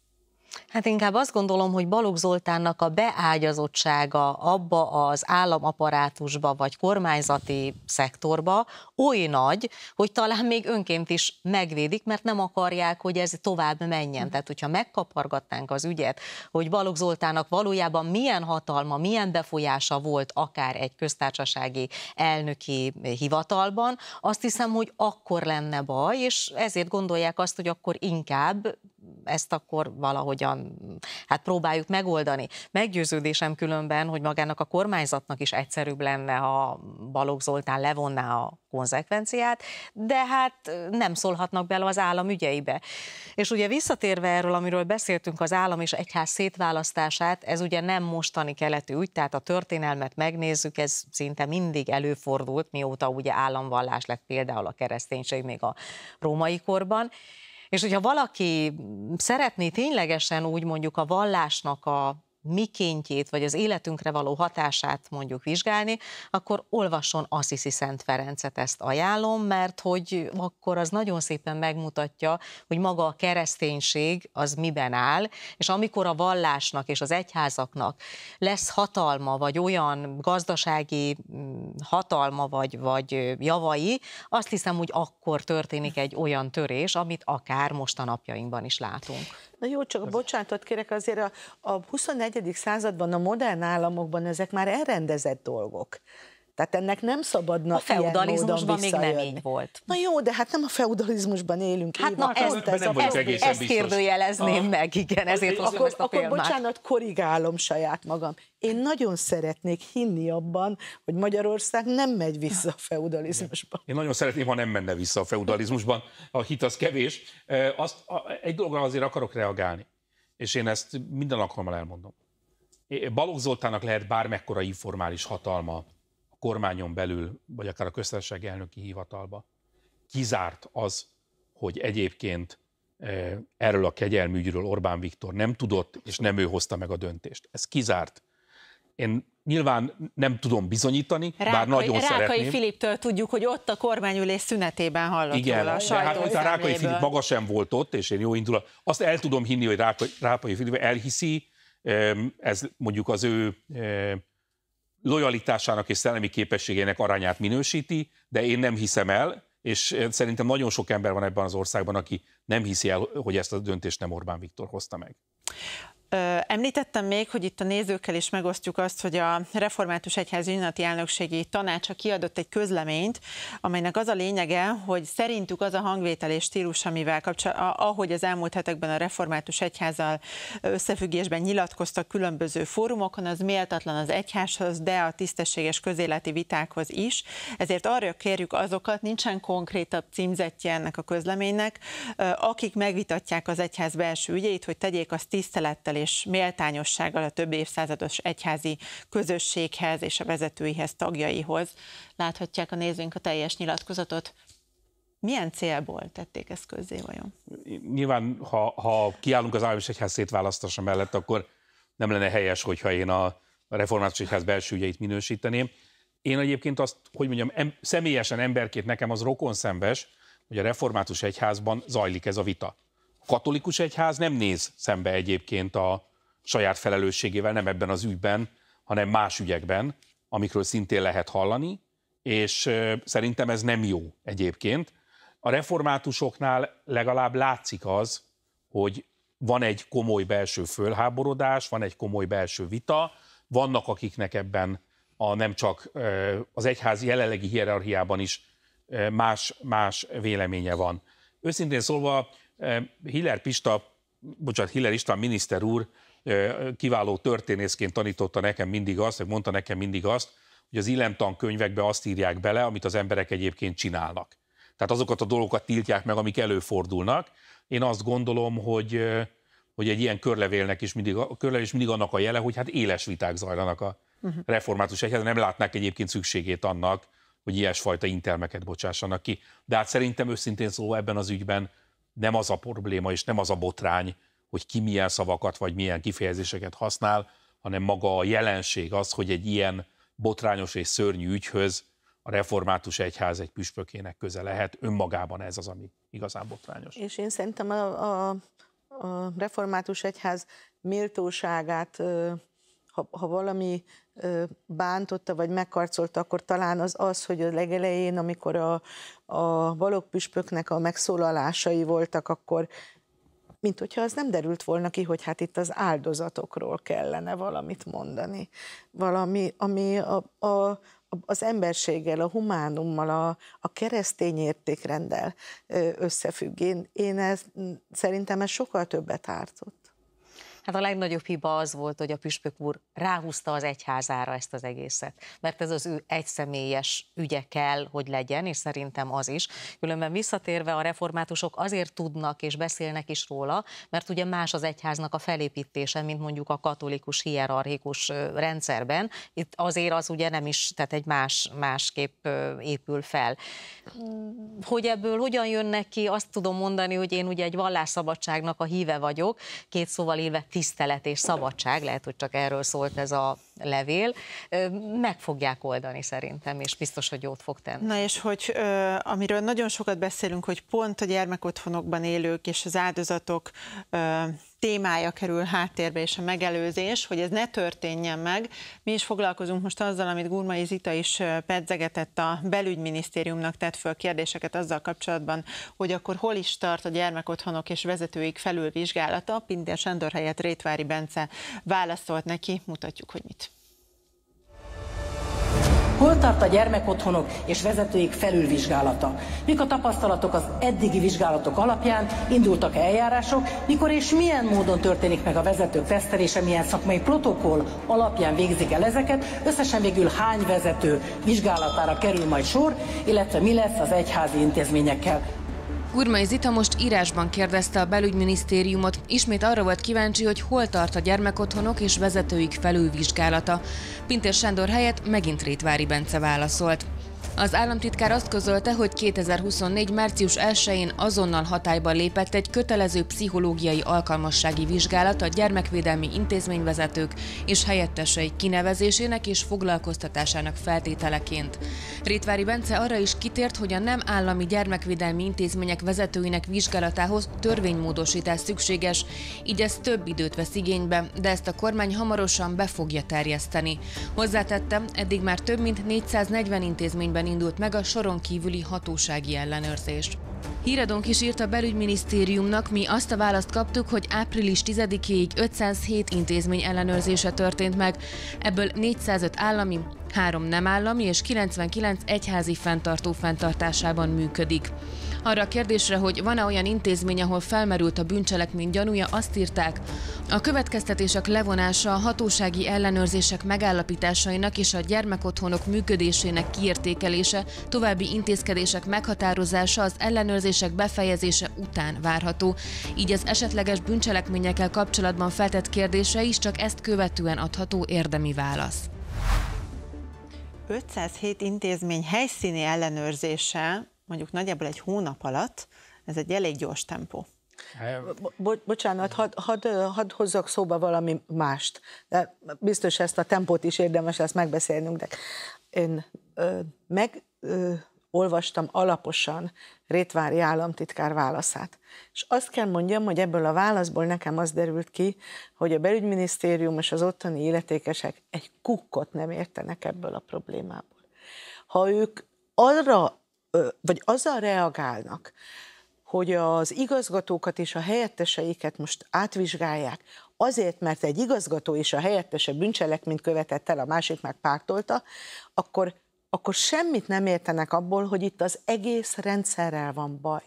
Hát inkább azt gondolom, hogy Balogh Zoltánnak a beágyazottsága abba az államaparátusba vagy kormányzati szektorba oly nagy, hogy talán még önként is megvédik, mert nem akarják, hogy ez tovább menjen. Hm. Tehát, hogyha megkapargatnánk az ügyet, hogy Balogh Zoltánnak valójában milyen hatalma, milyen befolyása volt akár egy köztársasági elnöki hivatalban, azt hiszem, hogy akkor lenne baj, és ezért gondolják azt, hogy akkor inkább ezt akkor valahogyan hát próbáljuk megoldani. Meggyőződésem különben, hogy magának a kormányzatnak is egyszerűbb lenne, ha Balogh Zoltán levonná a konzekvenciát, de hát nem szólhatnak bele az állam ügyeibe. És ugye visszatérve erről, amiről beszéltünk, az állam és egyház szétválasztását, ez ugye nem mostani keletű ügy, tehát a történelmet megnézzük, ez szinte mindig előfordult, mióta ugye államvallás lett például a kereszténység még a római korban. És hogyha valaki szeretné ténylegesen úgy mondjuk a vallásnak a mikéntjét, vagy az életünkre való hatását mondjuk vizsgálni, akkor olvasson Assisi Szent Ferencet, ezt ajánlom, mert hogy akkor az nagyon szépen megmutatja, hogy maga a kereszténység az miben áll, és amikor a vallásnak és az egyházaknak lesz hatalma, vagy olyan gazdasági mm, hatalma, vagy, vagy javai, azt hiszem, hogy akkor történik egy olyan törés, amit akár most a napjainkban is látunk. Na jó, csak bocsánatot kérek, azért a, a 24. 17. században a modern államokban ezek már elrendezett dolgok. Tehát ennek nem szabadna A feudalizmusban még nem így volt. Na jó, de hát nem a feudalizmusban élünk. Hát na, ezt, ez, hát nem ez, ezt, ezt kérdőjelezném a... Ah. meg, igen, ezért hozom akkor, ezt a Akkor filmát. bocsánat, korrigálom saját magam. Én nagyon szeretnék hinni abban, hogy Magyarország nem megy vissza a feudalizmusban. Én nagyon szeretném, ha nem menne vissza a feudalizmusban. A hit az kevés. Azt, egy dologra azért akarok reagálni. És én ezt minden alkalommal elmondom. Balogh Zoltának lehet bármekkora informális hatalma a kormányon belül, vagy akár a köztársaság elnöki hivatalba. Kizárt az, hogy egyébként e, erről a kegyelműgyről Orbán Viktor nem tudott, és nem ő hozta meg a döntést. Ez kizárt. Én nyilván nem tudom bizonyítani, Rákai, bár nagyon Rákai szeretném. Filiptől tudjuk, hogy ott a kormányülés szünetében hallott Igen, a de hát miután Rákai Filip maga sem volt ott, és én jó indulat, azt el tudom hinni, hogy Rákai, Rákai Filip elhiszi, ez mondjuk az ő lojalitásának és szellemi képességének arányát minősíti, de én nem hiszem el, és szerintem nagyon sok ember van ebben az országban, aki nem hiszi el, hogy ezt a döntést nem Orbán Viktor hozta meg. Említettem még, hogy itt a nézőkkel is megosztjuk azt, hogy a Református Egyház Ünnati Elnökségi Tanácsa kiadott egy közleményt, amelynek az a lényege, hogy szerintük az a hangvétel és stílus, amivel kapcsolatban, ahogy az elmúlt hetekben a Református Egyházzal összefüggésben nyilatkoztak különböző fórumokon, az méltatlan az egyházhoz, de a tisztességes közéleti vitákhoz is. Ezért arra kérjük azokat, nincsen konkrétabb címzetje ennek a közleménynek, akik megvitatják az egyház belső ügyeit, hogy tegyék azt tisztelettel és és méltányossággal a több évszázados egyházi közösséghez és a vezetőihez, tagjaihoz. Láthatják a nézőink a teljes nyilatkozatot. Milyen célból tették ezt közzé vajon? Nyilván, ha, ha kiállunk az állami egyház szétválasztása mellett, akkor nem lenne helyes, hogyha én a református egyház belső ügyeit minősíteném. Én egyébként azt, hogy mondjam, em, személyesen emberként nekem az rokon szembes, hogy a református egyházban zajlik ez a vita katolikus egyház nem néz szembe egyébként a saját felelősségével, nem ebben az ügyben, hanem más ügyekben, amikről szintén lehet hallani, és szerintem ez nem jó egyébként. A reformátusoknál legalább látszik az, hogy van egy komoly belső fölháborodás, van egy komoly belső vita, vannak akiknek ebben a nem csak az egyház jelenlegi hierarchiában is más, más véleménye van. Őszintén szólva Hiller Pista, bocsánat, Hiller István miniszter úr kiváló történészként tanította nekem mindig azt, vagy mondta nekem mindig azt, hogy az könyvekbe azt írják bele, amit az emberek egyébként csinálnak. Tehát azokat a dolgokat tiltják meg, amik előfordulnak. Én azt gondolom, hogy, hogy egy ilyen körlevélnek is mindig, a körlevél is mindig annak a jele, hogy hát éles viták zajlanak a mhm. református egyház, nem látnák egyébként szükségét annak, hogy ilyesfajta intelmeket bocsássanak ki. De hát szerintem őszintén szólva ebben az ügyben nem az a probléma és nem az a botrány, hogy ki milyen szavakat vagy milyen kifejezéseket használ, hanem maga a jelenség az, hogy egy ilyen botrányos és szörnyű ügyhöz a református egyház egy püspökének köze lehet. Önmagában ez az, ami igazán botrányos. És én szerintem a, a, a református egyház méltóságát, ha, ha valami bántotta, vagy megkarcolta, akkor talán az az, hogy a legelején, amikor a, a balogpüspöknek a megszólalásai voltak, akkor mint hogyha az nem derült volna ki, hogy hát itt az áldozatokról kellene valamit mondani. Valami, ami a, a, az emberséggel, a humánummal, a, a keresztény értékrendel összefügg. Én, én ez, szerintem ez sokkal többet ártott. Hát a legnagyobb hiba az volt, hogy a püspök úr ráhúzta az egyházára ezt az egészet, mert ez az ő egyszemélyes ügye kell, hogy legyen, és szerintem az is. Különben visszatérve a reformátusok azért tudnak és beszélnek is róla, mert ugye más az egyháznak a felépítése, mint mondjuk a katolikus hierarchikus rendszerben. Itt azért az ugye nem is, tehát egy más, másképp épül fel. Hogy ebből hogyan jönnek ki, azt tudom mondani, hogy én ugye egy vallásszabadságnak a híve vagyok, két szóval élve tisztelet és szabadság, lehet, hogy csak erről szólt ez a levél, meg fogják oldani szerintem, és biztos, hogy jót fog tenni. Na és hogy amiről nagyon sokat beszélünk, hogy pont a gyermekotthonokban élők és az áldozatok témája kerül háttérbe, és a megelőzés, hogy ez ne történjen meg. Mi is foglalkozunk most azzal, amit Gurmai Zita is pedzegetett a belügyminisztériumnak, tett föl kérdéseket azzal kapcsolatban, hogy akkor hol is tart a gyermekotthonok és vezetőik felülvizsgálata. Pintér Sándor helyett Rétvári Bence válaszolt neki, mutatjuk, hogy mit. Hol tart a gyermekotthonok és vezetőik felülvizsgálata? Mik a tapasztalatok az eddigi vizsgálatok alapján? Indultak-e eljárások? Mikor és milyen módon történik meg a vezetők tesztelése? Milyen szakmai protokoll alapján végzik el ezeket? Összesen végül hány vezető vizsgálatára kerül majd sor, illetve mi lesz az egyházi intézményekkel? Urmai Zita most írásban kérdezte a belügyminisztériumot, ismét arra volt kíváncsi, hogy hol tart a gyermekotthonok és vezetőik felülvizsgálata. Pintér Sándor helyett megint Rétvári Bence válaszolt. Az államtitkár azt közölte, hogy 2024. március 1-én azonnal hatályba lépett egy kötelező pszichológiai alkalmassági vizsgálat a gyermekvédelmi intézményvezetők és helyettesei kinevezésének és foglalkoztatásának feltételeként. Rétvári Bence arra is kitért, hogy a nem állami gyermekvédelmi intézmények vezetőinek vizsgálatához törvénymódosítás szükséges, így ez több időt vesz igénybe, de ezt a kormány hamarosan be fogja terjeszteni. Hozzátette, eddig már több mint 440 intézményben után indult meg a soron kívüli hatósági ellenőrzés. Híradónk is írt a belügyminisztériumnak, mi azt a választ kaptuk, hogy április 10-ig 507 intézmény ellenőrzése történt meg, ebből 405 állami, 3 nem állami és 99 egyházi fenntartó fenntartásában működik. Arra a kérdésre, hogy van-e olyan intézmény, ahol felmerült a bűncselekmény gyanúja, azt írták, a következtetések levonása a hatósági ellenőrzések megállapításainak és a gyermekotthonok működésének kiértékelése, további intézkedések meghatározása az ellenőrzések befejezése után várható. Így az esetleges bűncselekményekkel kapcsolatban feltett kérdése is csak ezt követően adható érdemi válasz. 507 intézmény helyszíni ellenőrzése mondjuk nagyjából egy hónap alatt, ez egy elég gyors tempó. Hát, bo- bocsánat, hadd had, had hozzak szóba valami mást. De biztos ezt a tempót is érdemes lesz megbeszélnünk, de én megolvastam alaposan Rétvári államtitkár válaszát. És azt kell mondjam, hogy ebből a válaszból nekem az derült ki, hogy a belügyminisztérium és az ottani illetékesek egy kukkot nem értenek ebből a problémából. Ha ők arra vagy azzal reagálnak, hogy az igazgatókat és a helyetteseiket most átvizsgálják, azért, mert egy igazgató és a helyettese bűncselekményt követett el, a másik meg pártolta, akkor akkor semmit nem értenek abból, hogy itt az egész rendszerrel van baj.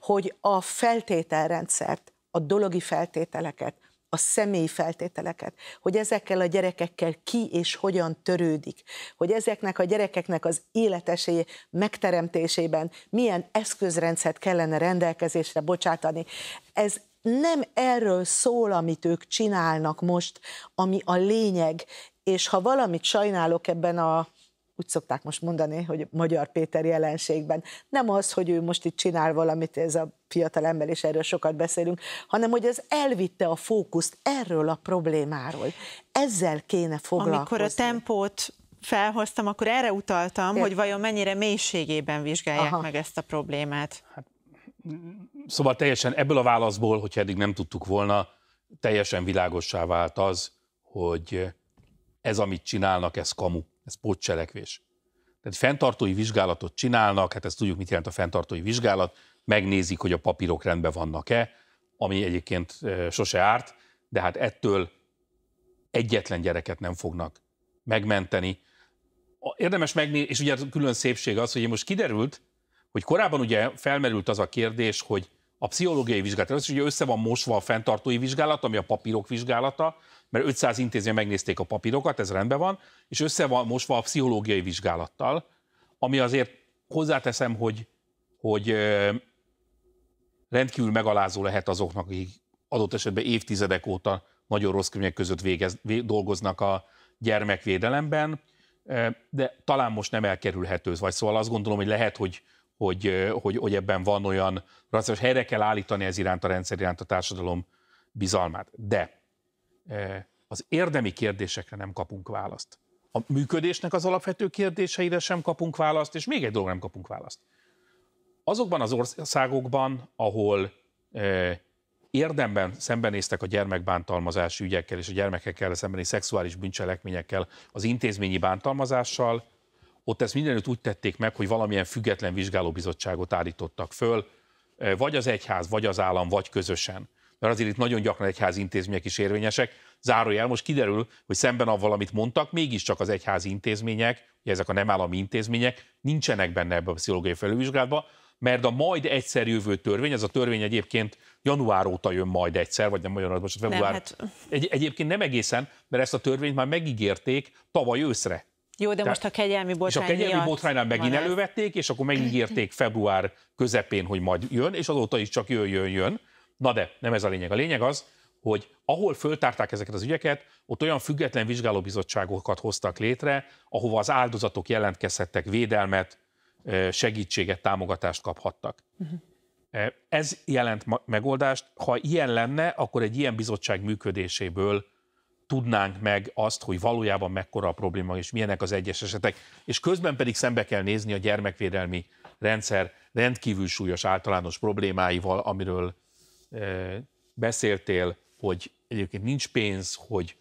Hogy a feltételrendszert, a dologi feltételeket, a személyi feltételeket, hogy ezekkel a gyerekekkel ki és hogyan törődik, hogy ezeknek a gyerekeknek az életesély megteremtésében milyen eszközrendszert kellene rendelkezésre bocsátani. Ez nem erről szól, amit ők csinálnak most, ami a lényeg, és ha valamit sajnálok ebben a úgy szokták most mondani, hogy Magyar Péter jelenségben. Nem az, hogy ő most itt csinál valamit, ez a fiatal ember, és erről sokat beszélünk, hanem hogy ez elvitte a fókuszt erről a problémáról. Ezzel kéne foglalkozni. Amikor a tempót felhoztam, akkor erre utaltam, Én... hogy vajon mennyire mélységében vizsgálják Aha. meg ezt a problémát. Hát, szóval teljesen ebből a válaszból, hogyha eddig nem tudtuk volna, teljesen világossá vált az, hogy ez, amit csinálnak, ez kamu ez pótcselekvés. Tehát fenntartói vizsgálatot csinálnak, hát ezt tudjuk, mit jelent a fenntartói vizsgálat, megnézik, hogy a papírok rendben vannak-e, ami egyébként sose árt, de hát ettől egyetlen gyereket nem fognak megmenteni. Érdemes megnézni, és ugye külön szépség az, hogy most kiderült, hogy korábban ugye felmerült az a kérdés, hogy a pszichológiai vizsgálat. Az, hogy össze van mosva a fenntartói vizsgálat, ami a papírok vizsgálata, mert 500 intézmény megnézték a papírokat, ez rendben van, és össze van mosva a pszichológiai vizsgálattal, ami azért hozzáteszem, hogy, hogy rendkívül megalázó lehet azoknak, akik adott esetben évtizedek óta nagyon rossz körülmények között végez, dolgoznak a gyermekvédelemben, de talán most nem elkerülhető, vagy szóval azt gondolom, hogy lehet, hogy hogy, hogy, hogy ebben van olyan racionális, helyre kell állítani ez iránt a rendszer iránt a társadalom bizalmát. De az érdemi kérdésekre nem kapunk választ. A működésnek az alapvető kérdéseire sem kapunk választ, és még egy dolog nem kapunk választ. Azokban az országokban, ahol érdemben szembenéztek a gyermekbántalmazási ügyekkel és a gyermekekkel szembeni szexuális bűncselekményekkel, az intézményi bántalmazással, ott ezt mindenütt úgy tették meg, hogy valamilyen független vizsgálóbizottságot állítottak föl, eh, vagy az egyház, vagy az állam, vagy közösen. Mert azért itt nagyon gyakran egyházi intézmények is érvényesek. Zárójel, most kiderül, hogy szemben avval, amit mondtak, mégiscsak az egyházi intézmények, ugye ezek a nem állami intézmények nincsenek benne ebbe a pszichológiai felülvizsgálatba, mert a majd egyszer jövő törvény, ez a törvény egyébként január óta jön majd egyszer, vagy nem magyar, most február. Nem, hát... egy, egyébként nem egészen, mert ezt a törvényt már megígérték tavaly őszre. Jó, de Te, most a kegyelmi botrány És a kegyelmi botránynál megint elővették, és akkor megígérték február közepén, hogy majd jön, és azóta is csak jön, jön, jön. Na de, nem ez a lényeg. A lényeg az, hogy ahol föltárták ezeket az ügyeket, ott olyan független vizsgálóbizottságokat hoztak létre, ahova az áldozatok jelentkezhettek védelmet, segítséget, támogatást kaphattak. Uh-huh. Ez jelent megoldást. Ha ilyen lenne, akkor egy ilyen bizottság működéséből tudnánk meg azt, hogy valójában mekkora a probléma, és milyenek az egyes esetek. És közben pedig szembe kell nézni a gyermekvédelmi rendszer rendkívül súlyos általános problémáival, amiről e, beszéltél, hogy egyébként nincs pénz, hogy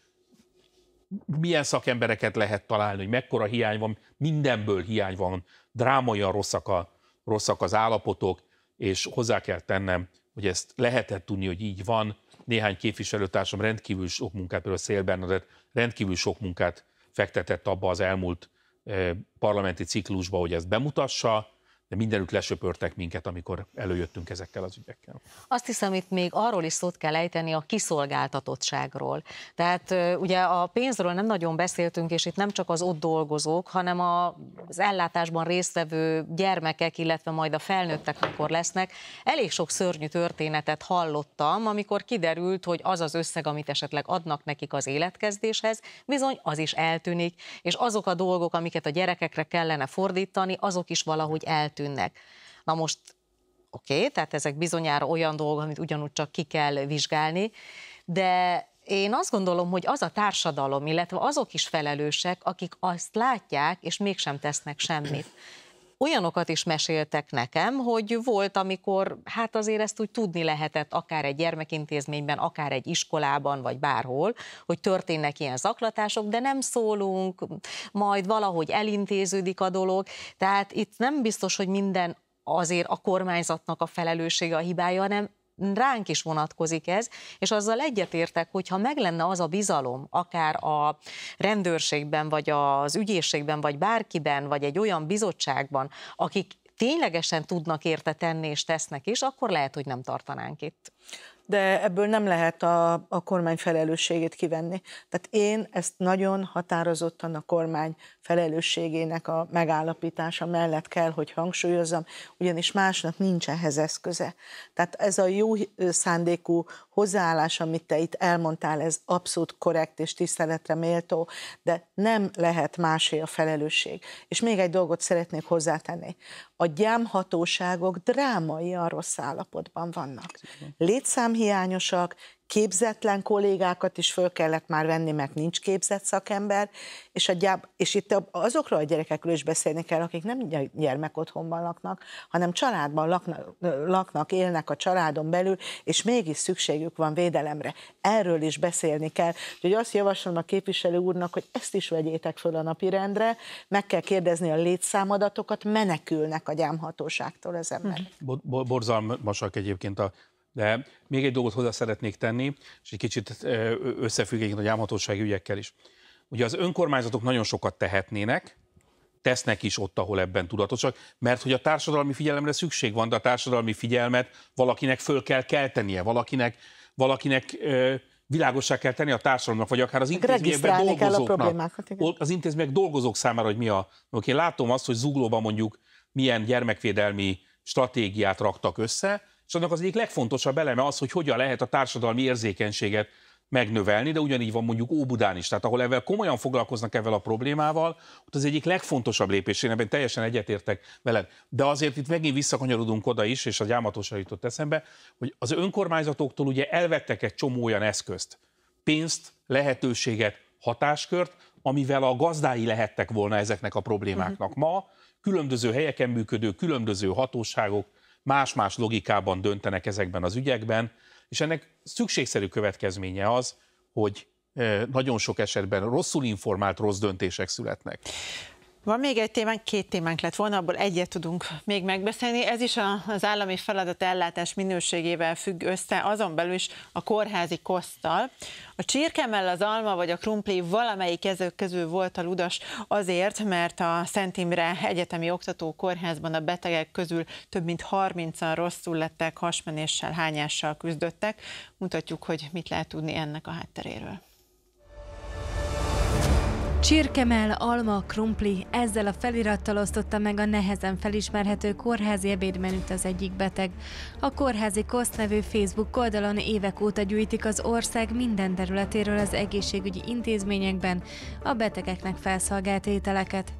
milyen szakembereket lehet találni, hogy mekkora hiány van, mindenből hiány van, drámaian rosszak, a, rosszak az állapotok, és hozzá kell tennem, hogy ezt lehetett tudni, hogy így van, néhány képviselőtársam rendkívül sok munkát, például Szél Bernadett rendkívül sok munkát fektetett abba az elmúlt eh, parlamenti ciklusba, hogy ezt bemutassa, de mindenütt lesöpörtek minket, amikor előjöttünk ezekkel az ügyekkel. Azt hiszem, itt még arról is szót kell ejteni a kiszolgáltatottságról. Tehát ugye a pénzről nem nagyon beszéltünk, és itt nem csak az ott dolgozók, hanem az ellátásban résztvevő gyermekek, illetve majd a felnőttek, akkor lesznek. Elég sok szörnyű történetet hallottam, amikor kiderült, hogy az az összeg, amit esetleg adnak nekik az életkezdéshez, bizony az is eltűnik, és azok a dolgok, amiket a gyerekekre kellene fordítani, azok is valahogy eltűnnek tűnnek. Na most oké, okay, tehát ezek bizonyára olyan dolgok, amit ugyanúgy csak ki kell vizsgálni, de én azt gondolom, hogy az a társadalom, illetve azok is felelősek, akik azt látják, és mégsem tesznek semmit olyanokat is meséltek nekem, hogy volt, amikor hát azért ezt úgy tudni lehetett akár egy gyermekintézményben, akár egy iskolában, vagy bárhol, hogy történnek ilyen zaklatások, de nem szólunk, majd valahogy elintéződik a dolog, tehát itt nem biztos, hogy minden azért a kormányzatnak a felelőssége a hibája, hanem ránk is vonatkozik ez, és azzal egyetértek, hogy ha meg lenne az a bizalom, akár a rendőrségben, vagy az ügyészségben, vagy bárkiben, vagy egy olyan bizottságban, akik ténylegesen tudnak érte tenni és tesznek is, akkor lehet, hogy nem tartanánk itt. De ebből nem lehet a, a kormány felelősségét kivenni. Tehát én ezt nagyon határozottan a kormány felelősségének a megállapítása mellett kell, hogy hangsúlyozzam, ugyanis másnak nincs ehhez eszköze. Tehát ez a jó szándékú hozzáállás, amit te itt elmondtál, ez abszolút korrekt és tiszteletre méltó, de nem lehet másé a felelősség. És még egy dolgot szeretnék hozzátenni. A gyámhatóságok a rossz állapotban vannak. Létszámhiányosak, képzetlen kollégákat is föl kellett már venni, mert nincs képzett szakember, és, a gyáb, és itt azokról a gyerekekről is beszélni kell, akik nem gyermekotthonban laknak, hanem családban laknak, laknak, élnek a családon belül, és mégis szükségük van védelemre. Erről is beszélni kell. Úgyhogy azt javaslom a képviselő úrnak, hogy ezt is vegyétek föl a napirendre, meg kell kérdezni a létszámadatokat, menekülnek a gyámhatóságtól az Bo- Bo- borzalmasak egyébként a de még egy dolgot hozzá szeretnék tenni, és egy kicsit összefüggék a gyámhatósági ügyekkel is. Ugye az önkormányzatok nagyon sokat tehetnének, tesznek is ott, ahol ebben tudatosak, mert hogy a társadalmi figyelemre szükség van, de a társadalmi figyelmet valakinek föl kell keltenie, valakinek, valakinek világossá kell tenni a társadalomnak, vagy akár az intézményekben dolgozóknak. Az intézmények dolgozók számára, hogy mi a... Oké, látom azt, hogy zuglóban mondjuk milyen gyermekvédelmi stratégiát raktak össze, és annak az egyik legfontosabb eleme az, hogy hogyan lehet a társadalmi érzékenységet megnövelni, de ugyanígy van mondjuk Óbudán is. Tehát ahol ebben komolyan foglalkoznak ezzel a problémával, ott az egyik legfontosabb lépés, én ebben teljesen egyetértek veled. De azért itt megint visszakanyarodunk oda is, és a gyámatosra jutott eszembe, hogy az önkormányzatoktól ugye elvettek egy csomó olyan eszközt, pénzt, lehetőséget, hatáskört, amivel a gazdái lehettek volna ezeknek a problémáknak. Mhm. Ma különböző helyeken működő, különböző hatóságok, más-más logikában döntenek ezekben az ügyekben, és ennek szükségszerű következménye az, hogy eh, nagyon sok esetben rosszul informált rossz döntések születnek. Van még egy témánk, két témánk lett volna, abból egyet tudunk még megbeszélni. Ez is az állami feladat ellátás minőségével függ össze, azon belül is a kórházi koszttal. A csirkemell, az alma vagy a krumpli valamelyik ezek közül volt a ludas azért, mert a Szent Imre Egyetemi Oktató Kórházban a betegek közül több mint 30-an rosszul lettek, hasmenéssel, hányással küzdöttek. Mutatjuk, hogy mit lehet tudni ennek a hátteréről. Csirkemel, alma, krumpli, ezzel a felirattal osztotta meg a nehezen felismerhető kórházi ebédmenüt az egyik beteg. A Kórházi Koszt nevű Facebook oldalon évek óta gyűjtik az ország minden területéről az egészségügyi intézményekben a betegeknek felszolgált ételeket.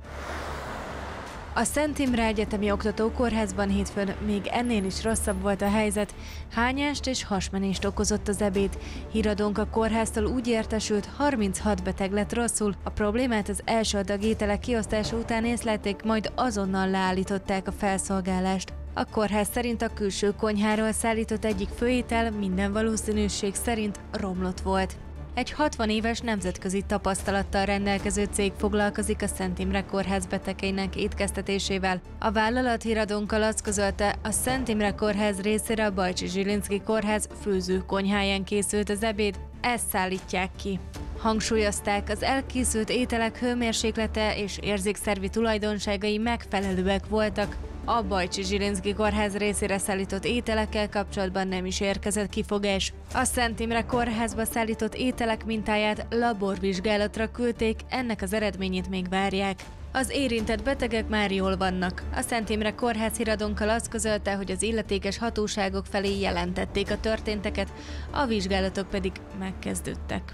A Szent Imre Egyetemi Oktatókórházban hétfőn még ennél is rosszabb volt a helyzet. Hányást és hasmenést okozott az ebéd. Híradónk a kórháztól úgy értesült, 36 beteg lett rosszul. A problémát az első adag ételek kiosztása után észlelték, majd azonnal leállították a felszolgálást. A kórház szerint a külső konyháról szállított egyik főétel minden valószínűség szerint romlott volt. Egy 60 éves nemzetközi tapasztalattal rendelkező cég foglalkozik a Szent Imre Kórház betegeinek étkeztetésével. A vállalat híradónkkal azt közölte, a Szent Imre Kórház részére a Bajcsi Zsilinszki Kórház főzőkonyháján készült az ebéd, ezt szállítják ki. Hangsúlyozták, az elkészült ételek hőmérséklete és érzékszervi tulajdonságai megfelelőek voltak, a Bajcsi Zsilinszki Kórház részére szállított ételekkel kapcsolatban nem is érkezett kifogás. A Szent Imre Kórházba szállított ételek mintáját laborvizsgálatra küldték, ennek az eredményét még várják. Az érintett betegek már jól vannak. A Szent Imre Kórház híradónkkal azt közölte, hogy az illetékes hatóságok felé jelentették a történteket, a vizsgálatok pedig megkezdődtek.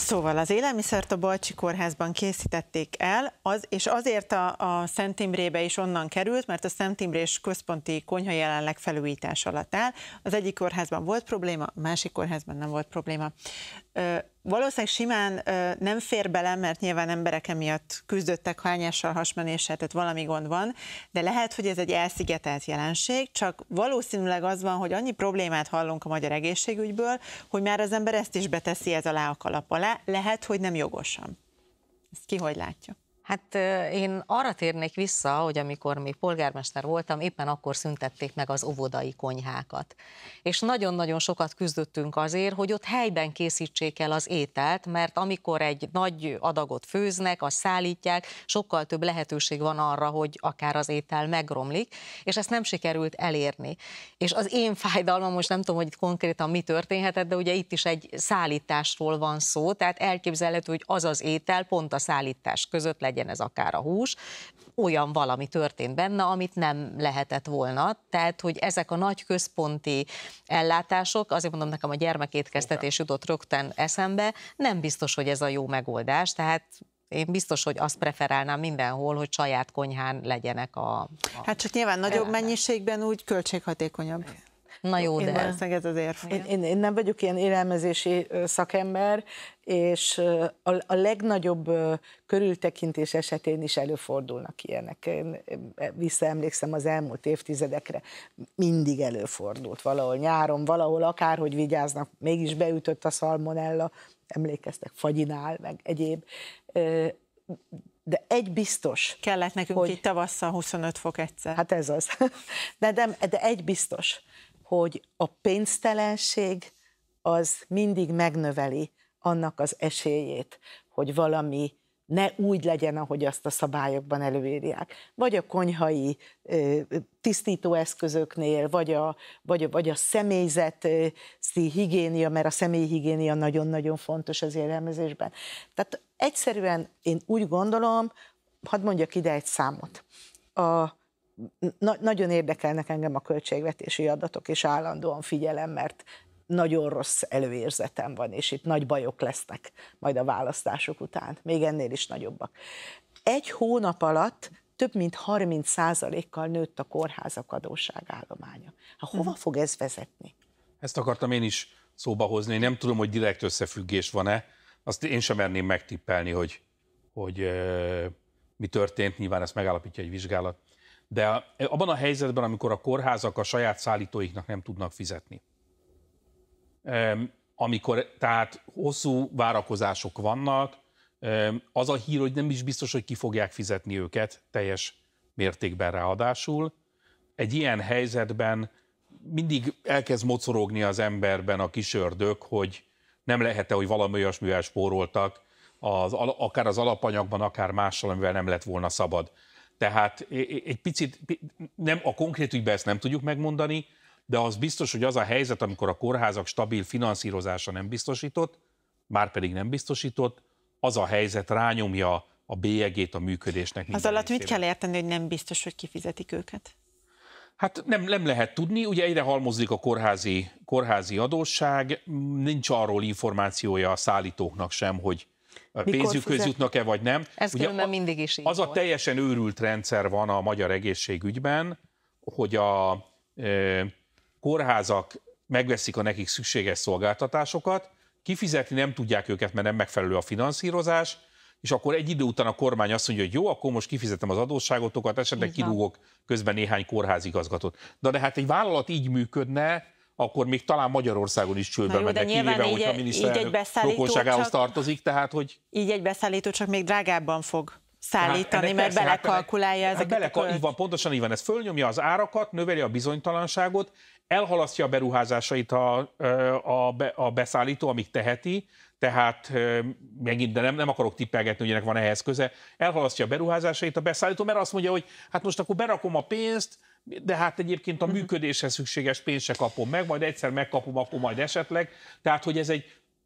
Szóval az élelmiszert a Balcsi Kórházban készítették el, az, és azért a, a Szent Imrébe is onnan került, mert a Szent Imrés központi konyha jelenleg felújítás alatt áll. Az egyik kórházban volt probléma, a másik kórházban nem volt probléma. Valószínűleg simán nem fér bele, mert nyilván emberek emiatt küzdöttek hányással, hasmenéssel, tehát valami gond van, de lehet, hogy ez egy elszigetelt jelenség, csak valószínűleg az van, hogy annyi problémát hallunk a magyar egészségügyből, hogy már az ember ezt is beteszi ez alá a kalap alá, lehet, hogy nem jogosan. Ezt ki hogy látja? Hát én arra térnék vissza, hogy amikor még polgármester voltam, éppen akkor szüntették meg az óvodai konyhákat. És nagyon-nagyon sokat küzdöttünk azért, hogy ott helyben készítsék el az ételt, mert amikor egy nagy adagot főznek, azt szállítják, sokkal több lehetőség van arra, hogy akár az étel megromlik, és ezt nem sikerült elérni. És az én fájdalmam, most nem tudom, hogy itt konkrétan mi történhetett, de ugye itt is egy szállításról van szó, tehát elképzelhető, hogy az az étel pont a szállítás között legyen legyen ez akár a hús, olyan valami történt benne, amit nem lehetett volna. Tehát, hogy ezek a nagy központi ellátások, azért mondom nekem a gyermekétkeztetés jutott rögtön eszembe, nem biztos, hogy ez a jó megoldás, tehát én biztos, hogy azt preferálnám mindenhol, hogy saját konyhán legyenek a... a hát csak nyilván nagyobb elemek. mennyiségben úgy költséghatékonyabb. Na jó, de... Én ez az érv. Én, én, én nem vagyok ilyen élelmezési szakember, és a, a legnagyobb körültekintés esetén is előfordulnak ilyenek. Én e, visszaemlékszem az elmúlt évtizedekre, mindig előfordult valahol nyáron, valahol akárhogy vigyáznak, mégis beütött a szalmonella, emlékeztek, fagyinál, meg egyéb de egy biztos. Kellett nekünk hogy, itt tavasszal 25 fok egyszer. Hát ez az. De, nem, de egy biztos, hogy a pénztelenség az mindig megnöveli annak az esélyét, hogy valami ne úgy legyen, ahogy azt a szabályokban előírják. Vagy a konyhai tisztítóeszközöknél, vagy a, vagy a, vagy a személyzet higiénia, mert a személyhigiénia nagyon-nagyon fontos az élelmezésben. Tehát egyszerűen én úgy gondolom, hadd mondjak ide egy számot. A na, nagyon érdekelnek engem a költségvetési adatok, és állandóan figyelem, mert nagyon rossz előérzetem van, és itt nagy bajok lesznek majd a választások után, még ennél is nagyobbak. Egy hónap alatt több mint 30%-kal nőtt a kórházak adósságállománya. Ha hm. hova fog ez vezetni? Ezt akartam én is szóba hozni, én nem tudom, hogy direkt összefüggés van-e, azt én sem merném megtippelni, hogy, hogy euh, mi történt, nyilván ezt megállapítja egy vizsgálat de abban a helyzetben, amikor a kórházak a saját szállítóiknak nem tudnak fizetni, amikor tehát hosszú várakozások vannak, az a hír, hogy nem is biztos, hogy ki fogják fizetni őket teljes mértékben ráadásul. Egy ilyen helyzetben mindig elkezd mocorogni az emberben a ördög, hogy nem lehet-e, hogy valami olyasmivel spóroltak, az, akár az alapanyagban, akár mással, amivel nem lett volna szabad. Tehát egy picit, nem a konkrét ügyben ezt nem tudjuk megmondani, de az biztos, hogy az a helyzet, amikor a kórházak stabil finanszírozása nem biztosított, már pedig nem biztosított, az a helyzet rányomja a bélyegét a működésnek. Az alatt mit kell érteni, hogy nem biztos, hogy kifizetik őket? Hát nem, nem lehet tudni, ugye egyre halmozik a kórházi, kórházi adósság, nincs arról információja a szállítóknak sem, hogy, pénzük közjutnak e vagy nem. Ez Ugye, a, mindig is így Az volt. a teljesen őrült rendszer van a magyar egészségügyben, hogy a e, kórházak megveszik a nekik szükséges szolgáltatásokat, kifizetni nem tudják őket, mert nem megfelelő a finanszírozás, és akkor egy idő után a kormány azt mondja, hogy jó, akkor most kifizetem az adósságotokat, esetleg kirúgok közben néhány kórházigazgatót. De, de hát egy vállalat így működne, akkor még talán Magyarországon is csődbe, mennek, kivéve, hogyha a egy rokonságához tartozik, tehát hogy... Így egy beszállító csak még drágábban fog szállítani, hát, mert persze, hát belekalkulálja hát, ezeket hát beleka, a így van, pontosan így van, ez fölnyomja az árakat, növeli a bizonytalanságot, elhalasztja a beruházásait a, a, be, a beszállító, amik teheti, tehát megint, de nem, nem akarok tippelgetni, hogy ennek van ehhez köze, elhalasztja a beruházásait a beszállító, mert azt mondja, hogy hát most akkor berakom a pénzt, de hát egyébként a mhm. működéshez szükséges pénzt se kapom meg, majd egyszer megkapom, akkor majd esetleg. Tehát, hogy ez egy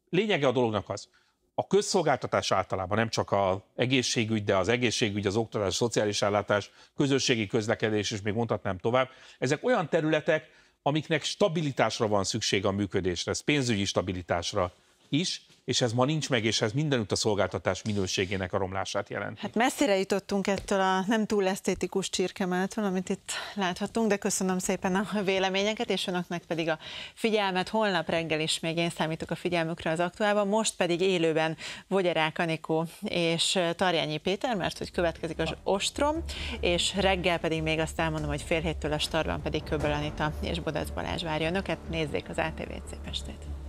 lényege a dolognak az, a közszolgáltatás általában, nem csak az egészségügy, de az egészségügy, az oktatás, a szociális ellátás, közösségi közlekedés, és még mondhatnám tovább, ezek olyan területek, amiknek stabilitásra van szükség a működésre, ez pénzügyi stabilitásra, is, és ez ma nincs meg, és ez mindenütt a szolgáltatás minőségének a romlását jelent. Hát messzire jutottunk ettől a nem túl esztétikus csirkemától, amit itt láthattunk, de köszönöm szépen a véleményeket, és önöknek pedig a figyelmet. Holnap reggel is még én számítok a figyelmükre az aktuálban, most pedig élőben Vogyarák Anikó és Tarjányi Péter, mert hogy következik az Ostrom, és reggel pedig még azt elmondom, hogy fél héttől a starban pedig Köböl Anita és Bodac Balázs várja önöket. Nézzék az ATV-t, szép estét!